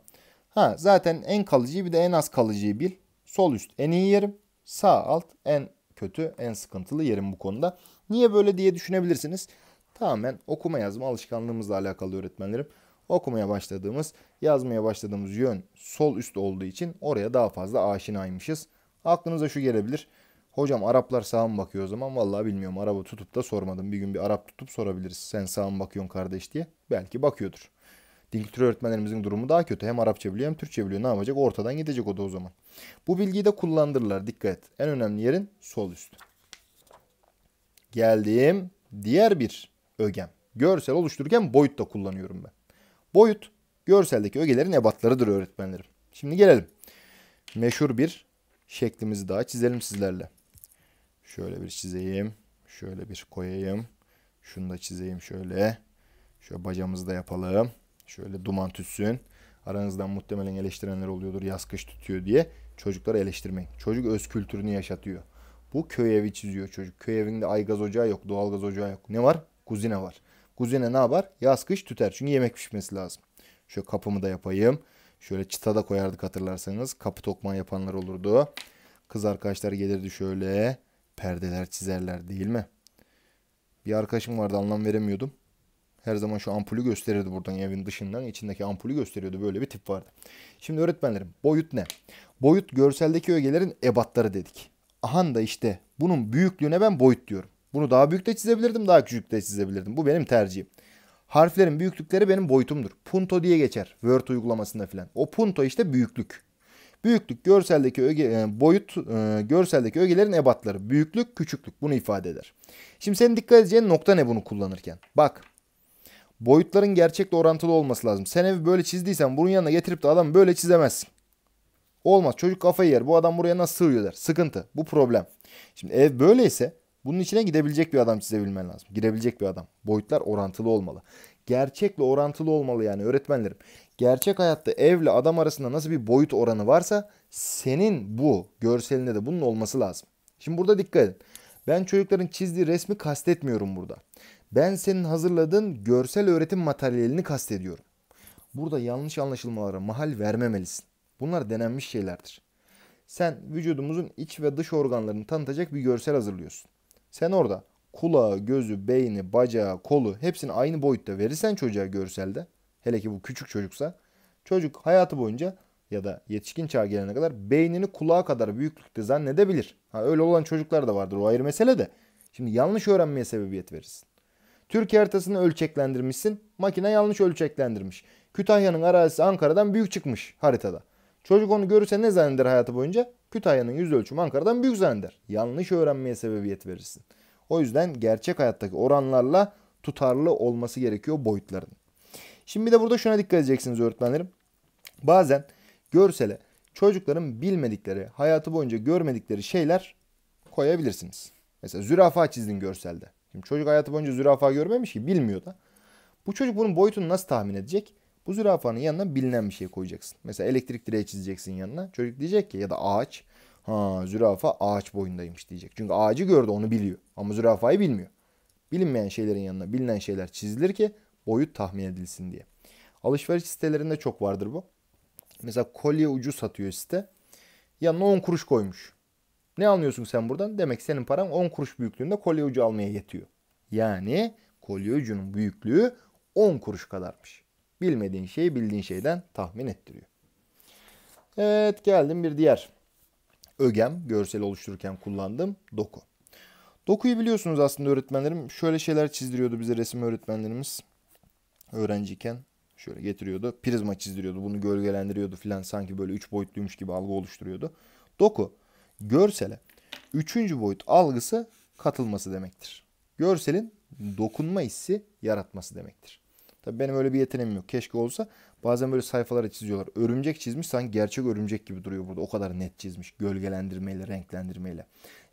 Ha zaten en kalıcıyı bir de en az kalıcıyı bil. Sol üst en iyi yerim. Sağ alt en kötü, en sıkıntılı yerim bu konuda. Niye böyle diye düşünebilirsiniz. Tamamen okuma yazma alışkanlığımızla alakalı öğretmenlerim. Okumaya başladığımız, yazmaya başladığımız yön sol üst olduğu için oraya daha fazla aşinaymışız. Aklınıza şu gelebilir. Hocam Araplar sağa mı bakıyor o zaman? Vallahi bilmiyorum. Araba tutup da sormadım. Bir gün bir Arap tutup sorabiliriz. Sen sağa mı bakıyorsun kardeş diye. Belki bakıyordur. Din kültürü öğretmenlerimizin durumu daha kötü. Hem Arapça biliyor hem Türkçe biliyor. Ne yapacak? Ortadan gidecek o da o zaman. Bu bilgiyi de kullandırırlar. Dikkat et. En önemli yerin sol üstü. Geldiğim diğer bir ögem. Görsel oluştururken boyut da kullanıyorum ben. Boyut görseldeki ögelerin ebatlarıdır öğretmenlerim. Şimdi gelelim. Meşhur bir şeklimizi daha çizelim sizlerle. Şöyle bir çizeyim. Şöyle bir koyayım. Şunu da çizeyim şöyle. Şöyle bacamızı da yapalım. Şöyle duman tütsün. Aranızdan muhtemelen eleştirenler oluyordur yaz kış tutuyor diye. Çocukları eleştirmeyin. Çocuk öz kültürünü yaşatıyor. Bu köy evi çiziyor çocuk. Köy evinde aygaz ocağı yok, doğalgaz ocağı yok. Ne var? Kuzine var. Kuzine ne yapar? Yaz kış tüter. Çünkü yemek pişmesi lazım. Şöyle kapımı da yapayım. Şöyle çıta da koyardık hatırlarsanız. Kapı tokmağı yapanlar olurdu. Kız arkadaşlar gelirdi şöyle. Perdeler çizerler değil mi? Bir arkadaşım vardı anlam veremiyordum. Her zaman şu ampulü gösterirdi buradan evin dışından. içindeki ampulü gösteriyordu. Böyle bir tip vardı. Şimdi öğretmenlerim boyut ne? Boyut görseldeki ögelerin ebatları dedik. Ahan da işte bunun büyüklüğüne ben boyut diyorum. Bunu daha büyük de çizebilirdim, daha küçük de çizebilirdim. Bu benim tercihim. Harflerin büyüklükleri benim boyutumdur. Punto diye geçer Word uygulamasında filan. O punto işte büyüklük. Büyüklük görseldeki öge, e, boyut e, görseldeki ögelerin ebatları. Büyüklük, küçüklük bunu ifade eder. Şimdi senin dikkat edeceğin nokta ne bunu kullanırken? Bak boyutların gerçekle orantılı olması lazım. Sen evi böyle çizdiysen bunun yanına getirip de adam böyle çizemezsin. Olmaz. Çocuk kafayı yer. Bu adam buraya nasıl sığıyor der. Sıkıntı. Bu problem. Şimdi ev böyleyse bunun içine gidebilecek bir adam çizebilmen lazım. Girebilecek bir adam. Boyutlar orantılı olmalı. Gerçekle orantılı olmalı yani öğretmenlerim. Gerçek hayatta evle adam arasında nasıl bir boyut oranı varsa senin bu görselinde de bunun olması lazım. Şimdi burada dikkat edin. Ben çocukların çizdiği resmi kastetmiyorum burada. Ben senin hazırladığın görsel öğretim materyalini kastediyorum. Burada yanlış anlaşılmalara mahal vermemelisin. Bunlar denenmiş şeylerdir. Sen vücudumuzun iç ve dış organlarını tanıtacak bir görsel hazırlıyorsun. Sen orada kulağı, gözü, beyni, bacağı, kolu hepsini aynı boyutta verirsen çocuğa görselde, hele ki bu küçük çocuksa, çocuk hayatı boyunca ya da yetişkin çağa gelene kadar beynini kulağa kadar büyüklükte zannedebilir. Ha, öyle olan çocuklar da vardır o ayrı mesele de. Şimdi yanlış öğrenmeye sebebiyet verirsin. Türkiye haritasını ölçeklendirmişsin. Makine yanlış ölçeklendirmiş. Kütahya'nın arazisi Ankara'dan büyük çıkmış haritada. Çocuk onu görürse ne zanneder hayatı boyunca? Kütahya'nın yüz ölçümü Ankara'dan büyük zanneder. Yanlış öğrenmeye sebebiyet verirsin. O yüzden gerçek hayattaki oranlarla tutarlı olması gerekiyor boyutların. Şimdi bir de burada şuna dikkat edeceksiniz öğretmenlerim. Bazen görsele çocukların bilmedikleri, hayatı boyunca görmedikleri şeyler koyabilirsiniz. Mesela zürafa çizdin görselde. Şimdi çocuk hayatı boyunca zürafa görmemiş ki bilmiyor da. Bu çocuk bunun boyutunu nasıl tahmin edecek? Bu zürafanın yanına bilinen bir şey koyacaksın. Mesela elektrik direği çizeceksin yanına. Çocuk diyecek ki ya da ağaç. Ha zürafa ağaç boyundaymış diyecek. Çünkü ağacı gördü onu biliyor. Ama zürafayı bilmiyor. Bilinmeyen şeylerin yanına bilinen şeyler çizilir ki boyut tahmin edilsin diye. Alışveriş sitelerinde çok vardır bu. Mesela kolye ucu satıyor site. Yanına 10 kuruş koymuş. Ne anlıyorsun sen buradan? Demek senin paran 10 kuruş büyüklüğünde kolye ucu almaya yetiyor. Yani kolye ucunun büyüklüğü 10 kuruş kadarmış. Bilmediğin şeyi bildiğin şeyden tahmin ettiriyor. Evet geldim bir diğer ögem görsel oluştururken kullandığım doku. Dokuyu biliyorsunuz aslında öğretmenlerim şöyle şeyler çizdiriyordu bize resim öğretmenlerimiz öğrenciyken şöyle getiriyordu. Prizma çizdiriyordu bunu gölgelendiriyordu filan sanki böyle üç boyutluymuş gibi algı oluşturuyordu. Doku görsele üçüncü boyut algısı katılması demektir. Görselin dokunma hissi yaratması demektir. Tabii benim öyle bir yeteneğim yok. Keşke olsa bazen böyle sayfalara çiziyorlar. Örümcek çizmiş sanki gerçek örümcek gibi duruyor burada. O kadar net çizmiş. Gölgelendirmeyle, renklendirmeyle.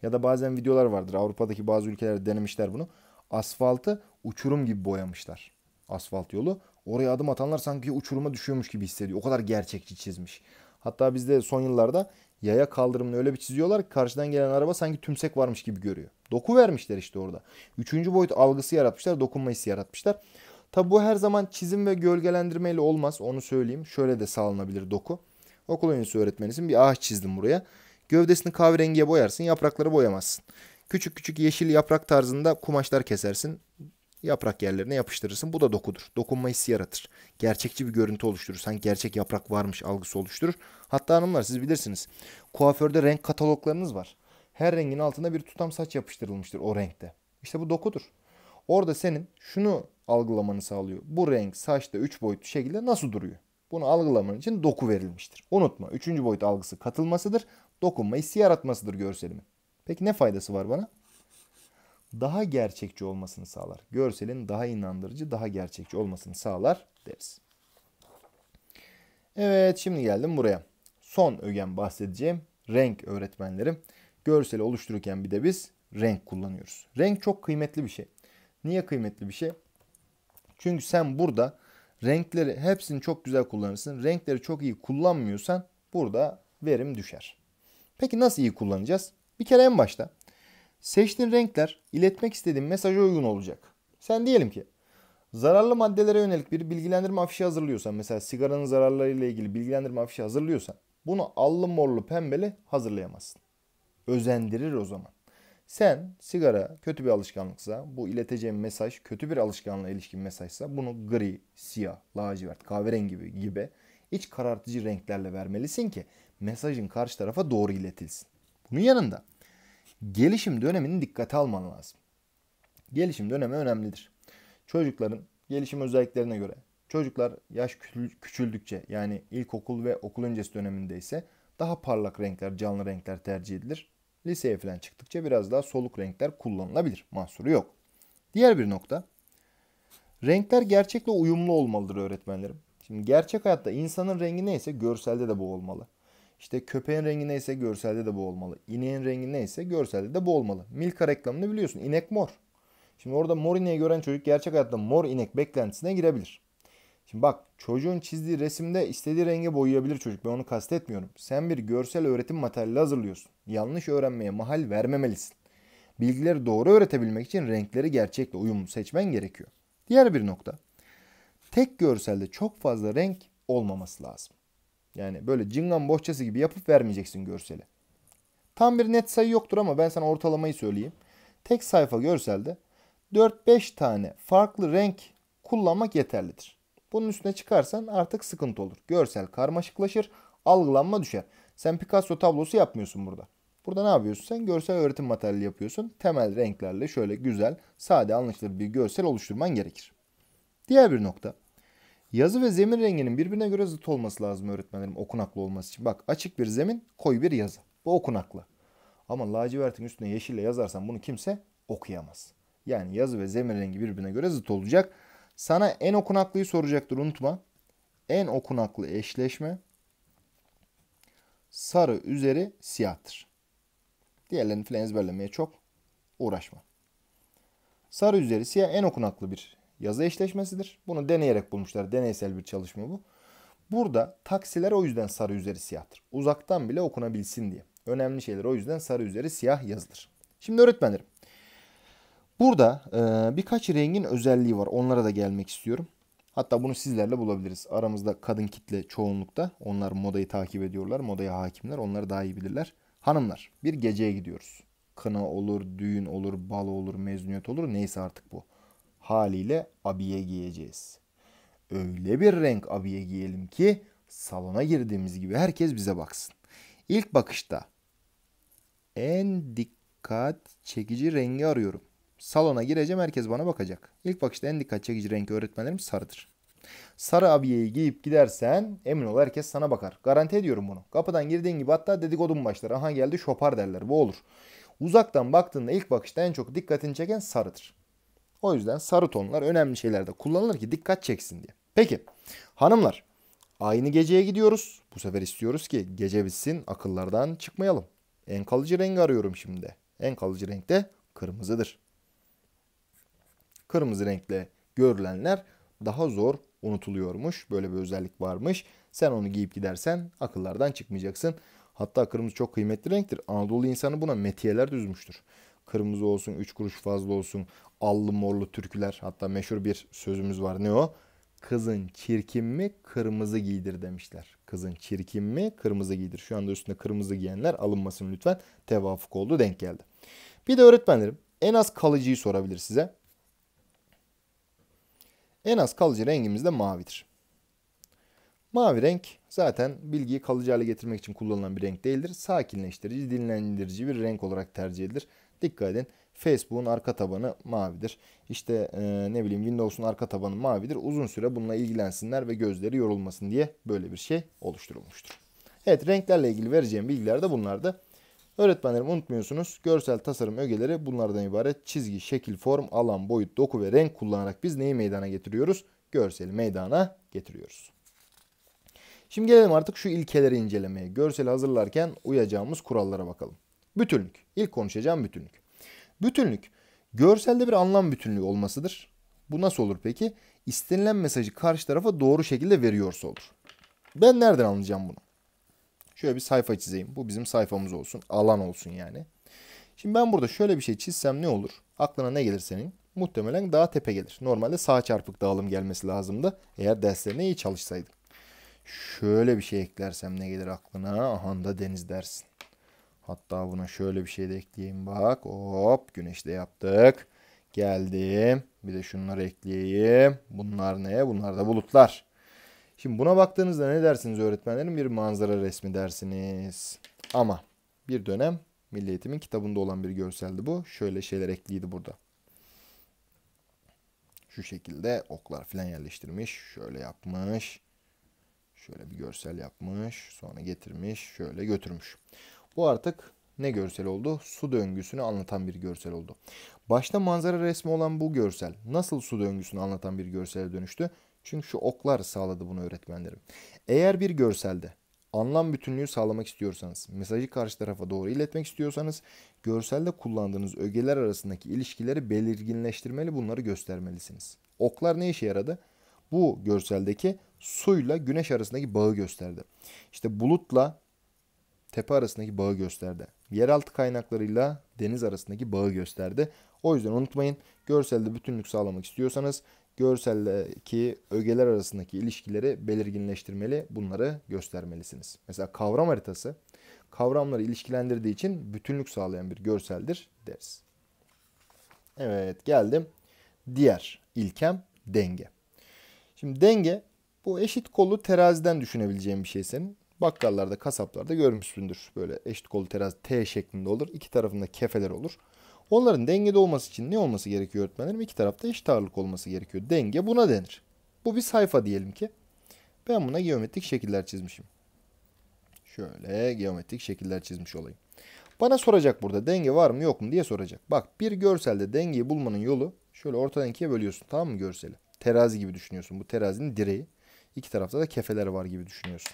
Ya da bazen videolar vardır. Avrupa'daki bazı ülkelerde denemişler bunu. Asfaltı uçurum gibi boyamışlar. Asfalt yolu. Oraya adım atanlar sanki uçuruma düşüyormuş gibi hissediyor. O kadar gerçekçi çizmiş. Hatta bizde son yıllarda yaya kaldırımını öyle bir çiziyorlar ki karşıdan gelen araba sanki tümsek varmış gibi görüyor. Doku vermişler işte orada. Üçüncü boyut algısı yaratmışlar, dokunma hissi yaratmışlar. Tabi bu her zaman çizim ve gölgelendirmeyle olmaz onu söyleyeyim. Şöyle de sağlanabilir doku. Okul öncesi öğretmenisin bir ağaç çizdim buraya. Gövdesini kahverengiye boyarsın, yaprakları boyamazsın. Küçük küçük yeşil yaprak tarzında kumaşlar kesersin. Yaprak yerlerine yapıştırırsın. Bu da dokudur. Dokunma hissi yaratır. Gerçekçi bir görüntü oluşturur. Sanki gerçek yaprak varmış algısı oluşturur. Hatta hanımlar siz bilirsiniz. Kuaförde renk kataloglarınız var. Her rengin altına bir tutam saç yapıştırılmıştır o renkte. İşte bu dokudur. Orada senin şunu algılamanı sağlıyor. Bu renk saçta 3 boyutlu şekilde nasıl duruyor? Bunu algılaman için doku verilmiştir. Unutma 3. boyut algısı katılmasıdır. Dokunma hissi yaratmasıdır görselimin. Peki ne faydası var bana? daha gerçekçi olmasını sağlar. Görselin daha inandırıcı, daha gerçekçi olmasını sağlar deriz. Evet şimdi geldim buraya. Son ögen bahsedeceğim renk öğretmenlerim. Görseli oluştururken bir de biz renk kullanıyoruz. Renk çok kıymetli bir şey. Niye kıymetli bir şey? Çünkü sen burada renkleri hepsini çok güzel kullanırsın. Renkleri çok iyi kullanmıyorsan burada verim düşer. Peki nasıl iyi kullanacağız? Bir kere en başta Seçtiğin renkler iletmek istediğin mesaja uygun olacak. Sen diyelim ki zararlı maddelere yönelik bir bilgilendirme afişi hazırlıyorsan mesela sigaranın zararlarıyla ilgili bilgilendirme afişi hazırlıyorsan bunu allı morlu pembeli hazırlayamazsın. Özendirir o zaman. Sen sigara kötü bir alışkanlıksa, bu ileteceğin mesaj kötü bir alışkanlığa ilişkin mesajsa bunu gri, siyah, lacivert, kahverengi gibi, gibi iç karartıcı renklerle vermelisin ki mesajın karşı tarafa doğru iletilsin. Bunun yanında gelişim dönemini dikkate alman lazım. Gelişim dönemi önemlidir. Çocukların gelişim özelliklerine göre çocuklar yaş küçüldükçe yani ilkokul ve okul öncesi döneminde ise daha parlak renkler, canlı renkler tercih edilir. Liseye falan çıktıkça biraz daha soluk renkler kullanılabilir. Mahsuru yok. Diğer bir nokta. Renkler gerçekle uyumlu olmalıdır öğretmenlerim. Şimdi gerçek hayatta insanın rengi neyse görselde de bu olmalı. İşte köpeğin rengi neyse görselde de bu olmalı. İneğin rengi neyse görselde de bu olmalı. Milka reklamını biliyorsun. İnek mor. Şimdi orada mor ineği gören çocuk gerçek hayatta mor inek beklentisine girebilir. Şimdi bak çocuğun çizdiği resimde istediği rengi boyayabilir çocuk. Ben onu kastetmiyorum. Sen bir görsel öğretim materyali hazırlıyorsun. Yanlış öğrenmeye mahal vermemelisin. Bilgileri doğru öğretebilmek için renkleri gerçekle uyumlu seçmen gerekiyor. Diğer bir nokta. Tek görselde çok fazla renk olmaması lazım. Yani böyle cingan bohçası gibi yapıp vermeyeceksin görseli. Tam bir net sayı yoktur ama ben sana ortalamayı söyleyeyim. Tek sayfa görselde 4-5 tane farklı renk kullanmak yeterlidir. Bunun üstüne çıkarsan artık sıkıntı olur. Görsel karmaşıklaşır, algılanma düşer. Sen Picasso tablosu yapmıyorsun burada. Burada ne yapıyorsun sen? Görsel öğretim materyali yapıyorsun. Temel renklerle şöyle güzel, sade, anlaşılır bir görsel oluşturman gerekir. Diğer bir nokta. Yazı ve zemin renginin birbirine göre zıt olması lazım öğretmenlerim okunaklı olması için. Bak açık bir zemin, koyu bir yazı. Bu okunaklı. Ama lacivertin üstüne yeşille yazarsan bunu kimse okuyamaz. Yani yazı ve zemin rengi birbirine göre zıt olacak. Sana en okunaklıyı soracaktır unutma. En okunaklı eşleşme sarı üzeri siyahtır. Diğerlerini filan ezberlemeye çok uğraşma. Sarı üzeri siyah en okunaklı bir yazı eşleşmesidir. Bunu deneyerek bulmuşlar. Deneysel bir çalışma bu. Burada taksiler o yüzden sarı üzeri siyahtır. Uzaktan bile okunabilsin diye. Önemli şeyler o yüzden sarı üzeri siyah yazılır. Şimdi öğretmenlerim. Burada e, birkaç rengin özelliği var. Onlara da gelmek istiyorum. Hatta bunu sizlerle bulabiliriz. Aramızda kadın kitle çoğunlukta. Onlar modayı takip ediyorlar. Modaya hakimler. Onları daha iyi bilirler. Hanımlar bir geceye gidiyoruz. Kına olur, düğün olur, bal olur, mezuniyet olur. Neyse artık bu haliyle abiye giyeceğiz. Öyle bir renk abiye giyelim ki salona girdiğimiz gibi herkes bize baksın. İlk bakışta en dikkat çekici rengi arıyorum. Salona gireceğim herkes bana bakacak. İlk bakışta en dikkat çekici renk öğretmenlerim sarıdır. Sarı abiyeyi giyip gidersen emin ol herkes sana bakar. Garanti ediyorum bunu. Kapıdan girdiğin gibi hatta dedikodun başlar. Aha geldi şopar derler bu olur. Uzaktan baktığında ilk bakışta en çok dikkatini çeken sarıdır. O yüzden sarı tonlar önemli şeylerde kullanılır ki dikkat çeksin diye. Peki hanımlar aynı geceye gidiyoruz. Bu sefer istiyoruz ki gece bitsin akıllardan çıkmayalım. En kalıcı rengi arıyorum şimdi. En kalıcı renk de kırmızıdır. Kırmızı renkle görülenler daha zor unutuluyormuş. Böyle bir özellik varmış. Sen onu giyip gidersen akıllardan çıkmayacaksın. Hatta kırmızı çok kıymetli renktir. Anadolu insanı buna metiyeler düzmüştür. Kırmızı olsun, 3 kuruş fazla olsun, allı morlu türküler. Hatta meşhur bir sözümüz var. Ne o? Kızın çirkin mi kırmızı giydir demişler. Kızın çirkin mi kırmızı giydir. Şu anda üstünde kırmızı giyenler alınmasın lütfen. Tevafuk oldu denk geldi. Bir de öğretmenlerim en az kalıcıyı sorabilir size. En az kalıcı rengimiz de mavidir. Mavi renk zaten bilgiyi kalıcı hale getirmek için kullanılan bir renk değildir. Sakinleştirici, dinlendirici bir renk olarak tercih edilir. Dikkat edin. Facebook'un arka tabanı mavidir. İşte e, ne bileyim Windows'un arka tabanı mavidir. Uzun süre bununla ilgilensinler ve gözleri yorulmasın diye böyle bir şey oluşturulmuştur. Evet renklerle ilgili vereceğim bilgiler de bunlardı. Öğretmenlerim unutmuyorsunuz görsel tasarım ögeleri bunlardan ibaret. Çizgi, şekil, form, alan, boyut, doku ve renk kullanarak biz neyi meydana getiriyoruz? Görseli meydana getiriyoruz. Şimdi gelelim artık şu ilkeleri incelemeye. Görseli hazırlarken uyacağımız kurallara bakalım. Bütünlük. İlk konuşacağım bütünlük. Bütünlük, görselde bir anlam bütünlüğü olmasıdır. Bu nasıl olur peki? İstenilen mesajı karşı tarafa doğru şekilde veriyorsa olur. Ben nereden anlayacağım bunu? Şöyle bir sayfa çizeyim. Bu bizim sayfamız olsun. Alan olsun yani. Şimdi ben burada şöyle bir şey çizsem ne olur? Aklına ne gelir senin? Muhtemelen daha tepe gelir. Normalde sağ çarpık dağılım gelmesi lazımdı. Eğer derslerine iyi çalışsaydım. Şöyle bir şey eklersem ne gelir aklına? Aha da deniz dersin. Hatta buna şöyle bir şey de ekleyeyim. Bak hop de yaptık. Geldim. Bir de şunları ekleyeyim. Bunlar ne? Bunlar da bulutlar. Şimdi buna baktığınızda ne dersiniz öğretmenlerim? Bir manzara resmi dersiniz. Ama bir dönem Milli Eğitim'in kitabında olan bir görseldi bu. Şöyle şeyler ekliydi burada. Şu şekilde oklar falan yerleştirmiş. Şöyle yapmış. Şöyle bir görsel yapmış. Sonra getirmiş. Şöyle götürmüş. Bu artık ne görsel oldu? Su döngüsünü anlatan bir görsel oldu. Başta manzara resmi olan bu görsel nasıl su döngüsünü anlatan bir görsele dönüştü? Çünkü şu oklar sağladı bunu öğretmenlerim. Eğer bir görselde anlam bütünlüğü sağlamak istiyorsanız, mesajı karşı tarafa doğru iletmek istiyorsanız, görselde kullandığınız ögeler arasındaki ilişkileri belirginleştirmeli, bunları göstermelisiniz. Oklar ne işe yaradı? Bu görseldeki suyla güneş arasındaki bağı gösterdi. İşte bulutla tepe arasındaki bağı gösterdi. Yeraltı kaynaklarıyla deniz arasındaki bağı gösterdi. O yüzden unutmayın görselde bütünlük sağlamak istiyorsanız görseldeki ögeler arasındaki ilişkileri belirginleştirmeli, bunları göstermelisiniz. Mesela kavram haritası kavramları ilişkilendirdiği için bütünlük sağlayan bir görseldir deriz. Evet geldim diğer ilkem denge. Şimdi denge bu eşit kollu teraziden düşünebileceğim bir şey senin. Bakkallarda, kasaplarda görmüşsündür. Böyle eşit kolu terazi T şeklinde olur. İki tarafında kefeler olur. Onların dengede olması için ne olması gerekiyor öğretmenlerim? İki tarafta eşit ağırlık olması gerekiyor. Denge buna denir. Bu bir sayfa diyelim ki. Ben buna geometrik şekiller çizmişim. Şöyle geometrik şekiller çizmiş olayım. Bana soracak burada denge var mı yok mu diye soracak. Bak bir görselde dengeyi bulmanın yolu şöyle ortadan ikiye bölüyorsun tamam mı görseli? Terazi gibi düşünüyorsun. Bu terazinin direği. İki tarafta da kefeler var gibi düşünüyorsun.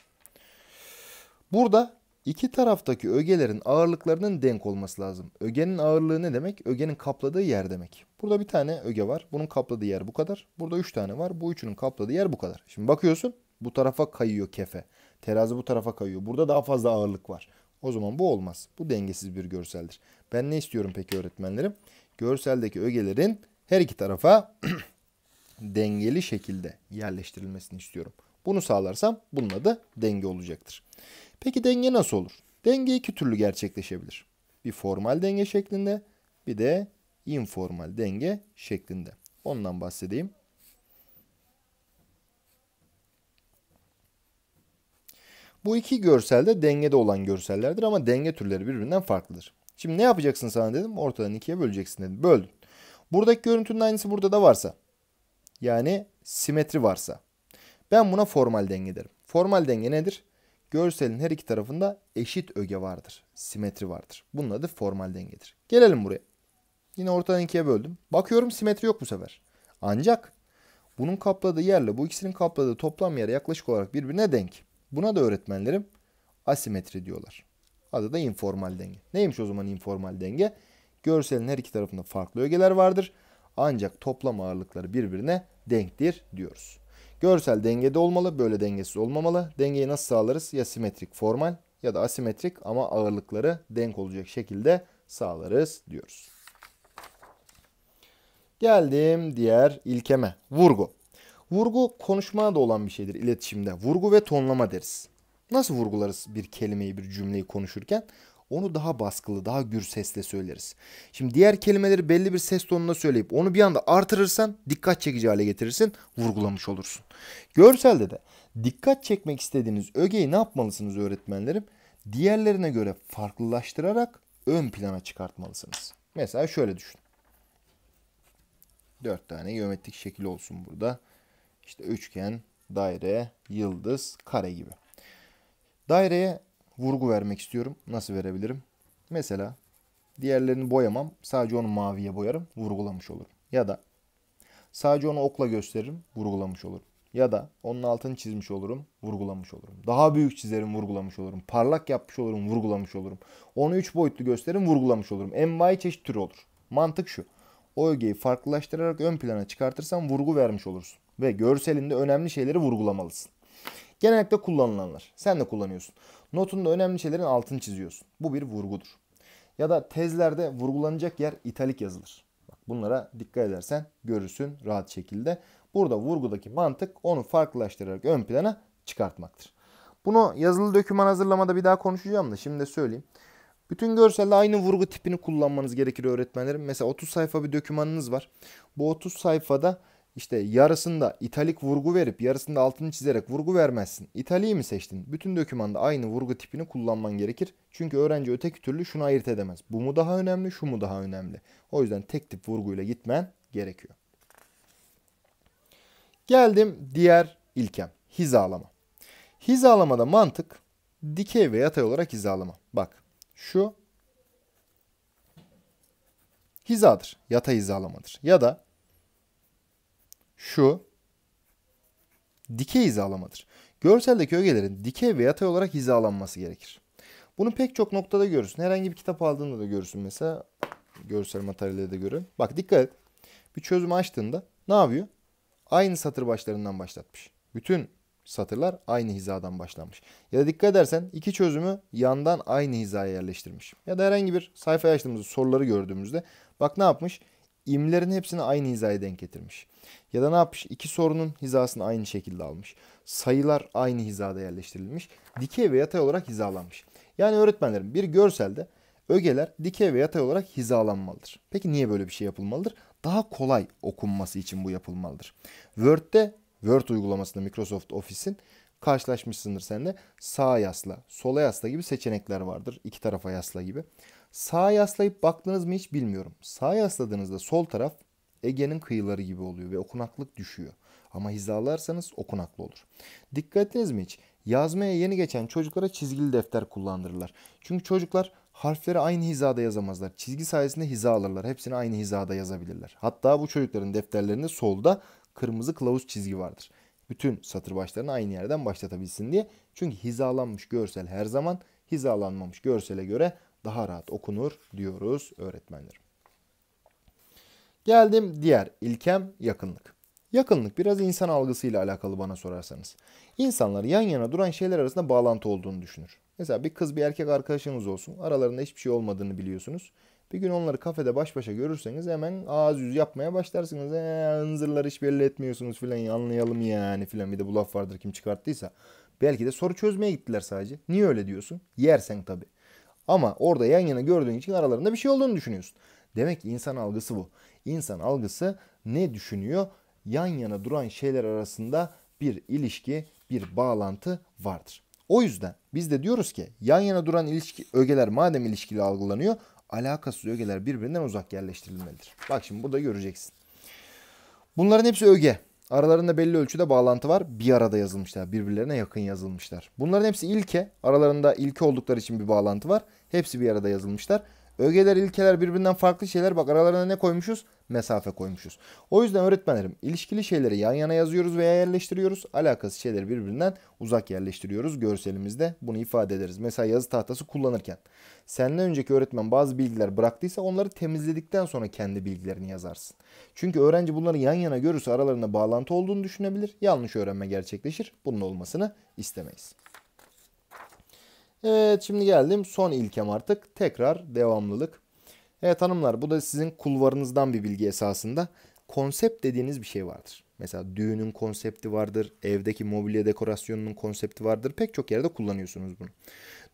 Burada iki taraftaki ögelerin ağırlıklarının denk olması lazım. Ögenin ağırlığı ne demek? Ögenin kapladığı yer demek. Burada bir tane öge var. Bunun kapladığı yer bu kadar. Burada üç tane var. Bu üçünün kapladığı yer bu kadar. Şimdi bakıyorsun bu tarafa kayıyor kefe. Terazi bu tarafa kayıyor. Burada daha fazla ağırlık var. O zaman bu olmaz. Bu dengesiz bir görseldir. Ben ne istiyorum peki öğretmenlerim? Görseldeki ögelerin her iki tarafa dengeli şekilde yerleştirilmesini istiyorum. Bunu sağlarsam bununla da denge olacaktır. Peki denge nasıl olur? Denge iki türlü gerçekleşebilir. Bir formal denge şeklinde bir de informal denge şeklinde. Ondan bahsedeyim. Bu iki görsel de dengede olan görsellerdir ama denge türleri birbirinden farklıdır. Şimdi ne yapacaksın sana dedim. Ortadan ikiye böleceksin dedim. Böldün. Buradaki görüntünün aynısı burada da varsa. Yani simetri varsa. Ben buna formal denge derim. Formal denge nedir? görselin her iki tarafında eşit öge vardır. Simetri vardır. Bunun adı formal dengedir. Gelelim buraya. Yine ortadan ikiye böldüm. Bakıyorum simetri yok bu sefer. Ancak bunun kapladığı yerle bu ikisinin kapladığı toplam yer yaklaşık olarak birbirine denk. Buna da öğretmenlerim asimetri diyorlar. Adı da informal denge. Neymiş o zaman informal denge? Görselin her iki tarafında farklı ögeler vardır. Ancak toplam ağırlıkları birbirine denktir diyoruz. Görsel dengede olmalı, böyle dengesiz olmamalı. Dengeyi nasıl sağlarız? Ya simetrik formal ya da asimetrik ama ağırlıkları denk olacak şekilde sağlarız diyoruz. Geldim diğer ilkeme. Vurgu. Vurgu konuşmada olan bir şeydir iletişimde. Vurgu ve tonlama deriz. Nasıl vurgularız bir kelimeyi, bir cümleyi konuşurken? Onu daha baskılı, daha gür sesle söyleriz. Şimdi diğer kelimeleri belli bir ses tonuna söyleyip onu bir anda artırırsan dikkat çekici hale getirirsin, vurgulamış olursun. Görselde de dikkat çekmek istediğiniz ögeyi ne yapmalısınız öğretmenlerim? Diğerlerine göre farklılaştırarak ön plana çıkartmalısınız. Mesela şöyle düşün. Dört tane geometrik şekil olsun burada. İşte üçgen, daire, yıldız, kare gibi. Daireye vurgu vermek istiyorum. Nasıl verebilirim? Mesela diğerlerini boyamam. Sadece onu maviye boyarım. Vurgulamış olurum. Ya da sadece onu okla gösteririm. Vurgulamış olurum. Ya da onun altını çizmiş olurum. Vurgulamış olurum. Daha büyük çizerim. Vurgulamış olurum. Parlak yapmış olurum. Vurgulamış olurum. Onu 3 boyutlu gösteririm. Vurgulamış olurum. Envai çeşit türü olur. Mantık şu. O ögeyi farklılaştırarak ön plana çıkartırsan vurgu vermiş olursun. Ve görselinde önemli şeyleri vurgulamalısın. Genellikle kullanılanlar. Sen de kullanıyorsun. Notunda önemli şeylerin altını çiziyorsun. Bu bir vurgudur. Ya da tezlerde vurgulanacak yer italik yazılır. Bak bunlara dikkat edersen görürsün rahat şekilde. Burada vurgudaki mantık onu farklılaştırarak ön plana çıkartmaktır. Bunu yazılı döküman hazırlamada bir daha konuşacağım da şimdi de söyleyeyim. Bütün görselde aynı vurgu tipini kullanmanız gerekir öğretmenlerim. Mesela 30 sayfa bir dökümanınız var. Bu 30 sayfada işte yarısında italik vurgu verip yarısında altını çizerek vurgu vermezsin. İtaliği mi seçtin? Bütün dokümanda aynı vurgu tipini kullanman gerekir. Çünkü öğrenci öteki türlü şunu ayırt edemez. Bu mu daha önemli, şu mu daha önemli? O yüzden tek tip vurguyla gitmen gerekiyor. Geldim diğer ilkem. Hizalama. Hizalamada mantık dikey ve yatay olarak hizalama. Bak şu hizadır. Yatay hizalamadır. Ya da şu dikey hizalamadır. Görseldeki ögelerin dikey ve yatay olarak hizalanması gerekir. Bunu pek çok noktada görürsün. Herhangi bir kitap aldığında da görürsün mesela. Görsel materyalleri de görelim. Bak dikkat et. Bir çözümü açtığında ne yapıyor? Aynı satır başlarından başlatmış. Bütün satırlar aynı hizadan başlanmış. Ya da dikkat edersen iki çözümü yandan aynı hizaya yerleştirmiş. Ya da herhangi bir sayfa açtığımız soruları gördüğümüzde bak ne yapmış? imlerin hepsini aynı hizaya denk getirmiş. Ya da ne yapmış? İki sorunun hizasını aynı şekilde almış. Sayılar aynı hizada yerleştirilmiş. Dikey ve yatay olarak hizalanmış. Yani öğretmenlerim bir görselde ögeler dikey ve yatay olarak hizalanmalıdır. Peki niye böyle bir şey yapılmalıdır? Daha kolay okunması için bu yapılmalıdır. Word'de Word uygulamasında Microsoft Office'in karşılaşmışsındır sen de. Sağa yasla, sola yasla gibi seçenekler vardır. İki tarafa yasla gibi. Sağa yaslayıp baktınız mı hiç bilmiyorum. Sağa yasladığınızda sol taraf Ege'nin kıyıları gibi oluyor ve okunaklık düşüyor. Ama hizalarsanız okunaklı olur. Dikkat ettiniz mi hiç? Yazmaya yeni geçen çocuklara çizgili defter kullandırırlar. Çünkü çocuklar harfleri aynı hizada yazamazlar. Çizgi sayesinde hiza alırlar. Hepsini aynı hizada yazabilirler. Hatta bu çocukların defterlerinde solda kırmızı kılavuz çizgi vardır. Bütün satır başlarını aynı yerden başlatabilsin diye. Çünkü hizalanmış görsel her zaman hizalanmamış görsele göre daha rahat okunur diyoruz öğretmenlerim. Geldim diğer ilkem yakınlık. Yakınlık biraz insan algısıyla alakalı bana sorarsanız. İnsanlar yan yana duran şeyler arasında bağlantı olduğunu düşünür. Mesela bir kız bir erkek arkadaşınız olsun. Aralarında hiçbir şey olmadığını biliyorsunuz. Bir gün onları kafede baş başa görürseniz hemen ağız yüz yapmaya başlarsınız. Eee hınzırlar hiç belli etmiyorsunuz filan anlayalım yani filan bir de bu laf vardır kim çıkarttıysa. Belki de soru çözmeye gittiler sadece. Niye öyle diyorsun? Yersen tabii. Ama orada yan yana gördüğün için aralarında bir şey olduğunu düşünüyorsun. Demek ki insan algısı bu. İnsan algısı ne düşünüyor? Yan yana duran şeyler arasında bir ilişki, bir bağlantı vardır. O yüzden biz de diyoruz ki yan yana duran ilişki ögeler madem ilişkili algılanıyor, alakasız ögeler birbirinden uzak yerleştirilmelidir. Bak şimdi burada göreceksin. Bunların hepsi öge. Aralarında belli ölçüde bağlantı var. Bir arada yazılmışlar. Birbirlerine yakın yazılmışlar. Bunların hepsi ilke. Aralarında ilke oldukları için bir bağlantı var. Hepsi bir arada yazılmışlar. Ögeler, ilkeler birbirinden farklı şeyler. Bak aralarına ne koymuşuz? Mesafe koymuşuz. O yüzden öğretmenlerim ilişkili şeyleri yan yana yazıyoruz veya yerleştiriyoruz. Alakasız şeyleri birbirinden uzak yerleştiriyoruz. Görselimizde bunu ifade ederiz. Mesela yazı tahtası kullanırken. Senden önceki öğretmen bazı bilgiler bıraktıysa onları temizledikten sonra kendi bilgilerini yazarsın. Çünkü öğrenci bunları yan yana görürse aralarında bağlantı olduğunu düşünebilir. Yanlış öğrenme gerçekleşir. Bunun olmasını istemeyiz. Evet şimdi geldim son ilkem artık. Tekrar devamlılık. Evet hanımlar bu da sizin kulvarınızdan bir bilgi esasında. Konsept dediğiniz bir şey vardır. Mesela düğünün konsepti vardır. Evdeki mobilya dekorasyonunun konsepti vardır. Pek çok yerde kullanıyorsunuz bunu.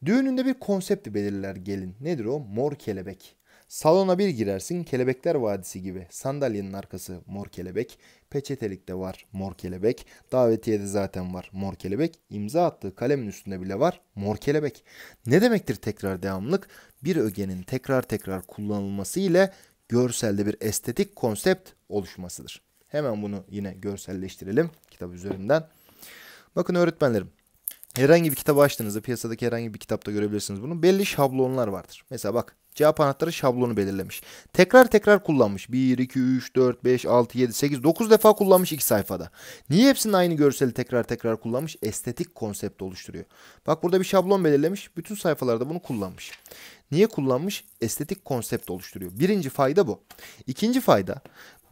Düğününde bir konsepti belirler gelin. Nedir o? Mor kelebek. Salona bir girersin kelebekler vadisi gibi. Sandalyenin arkası mor kelebek. Peçetelikte var mor kelebek. Davetiyede zaten var mor kelebek. İmza attığı kalemin üstünde bile var mor kelebek. Ne demektir tekrar devamlık? Bir ögenin tekrar tekrar kullanılması ile görselde bir estetik konsept oluşmasıdır. Hemen bunu yine görselleştirelim kitap üzerinden. Bakın öğretmenlerim herhangi bir kitabı açtığınızda piyasadaki herhangi bir kitapta görebilirsiniz bunu. Belli şablonlar vardır. Mesela bak Cevap anahtarı şablonu belirlemiş. Tekrar tekrar kullanmış. 1, 2, 3, 4, 5, 6, 7, 8, 9 defa kullanmış iki sayfada. Niye hepsinin aynı görseli tekrar tekrar kullanmış? Estetik konsept oluşturuyor. Bak burada bir şablon belirlemiş. Bütün sayfalarda bunu kullanmış. Niye kullanmış? Estetik konsept oluşturuyor. Birinci fayda bu. İkinci fayda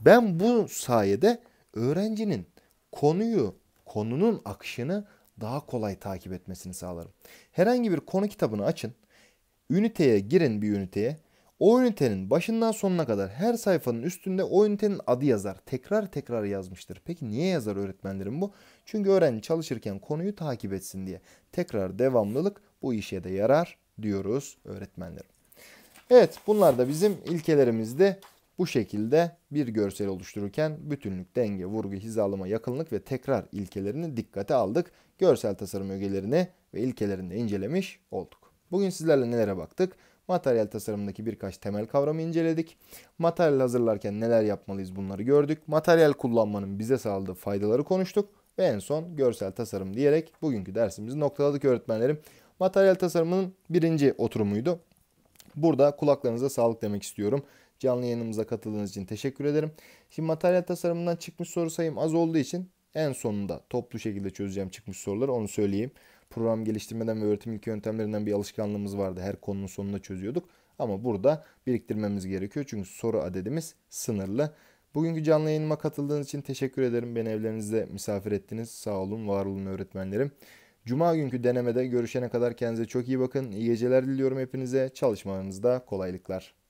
ben bu sayede öğrencinin konuyu, konunun akışını daha kolay takip etmesini sağlarım. Herhangi bir konu kitabını açın. Üniteye girin bir üniteye. O ünitenin başından sonuna kadar her sayfanın üstünde o ünitenin adı yazar. Tekrar tekrar yazmıştır. Peki niye yazar öğretmenlerim bu? Çünkü öğrenci çalışırken konuyu takip etsin diye. Tekrar devamlılık bu işe de yarar diyoruz öğretmenlerim. Evet bunlar da bizim ilkelerimizde bu şekilde bir görsel oluştururken bütünlük, denge, vurgu, hizalama, yakınlık ve tekrar ilkelerini dikkate aldık. Görsel tasarım ögelerini ve ilkelerini incelemiş olduk. Bugün sizlerle nelere baktık? Materyal tasarımındaki birkaç temel kavramı inceledik. Materyal hazırlarken neler yapmalıyız bunları gördük. Materyal kullanmanın bize sağladığı faydaları konuştuk. Ve en son görsel tasarım diyerek bugünkü dersimizi noktaladık öğretmenlerim. Materyal tasarımının birinci oturumuydu. Burada kulaklarınıza sağlık demek istiyorum. Canlı yayınımıza katıldığınız için teşekkür ederim. Şimdi materyal tasarımından çıkmış soru sayım az olduğu için en sonunda toplu şekilde çözeceğim çıkmış soruları onu söyleyeyim program geliştirmeden ve öğretim ilki yöntemlerinden bir alışkanlığımız vardı. Her konunun sonunda çözüyorduk. Ama burada biriktirmemiz gerekiyor. Çünkü soru adedimiz sınırlı. Bugünkü canlı yayınıma katıldığınız için teşekkür ederim. Beni evlerinizde misafir ettiniz. Sağ olun, var olun öğretmenlerim. Cuma günkü denemede görüşene kadar kendinize çok iyi bakın. İyi geceler diliyorum hepinize. Çalışmalarınızda kolaylıklar.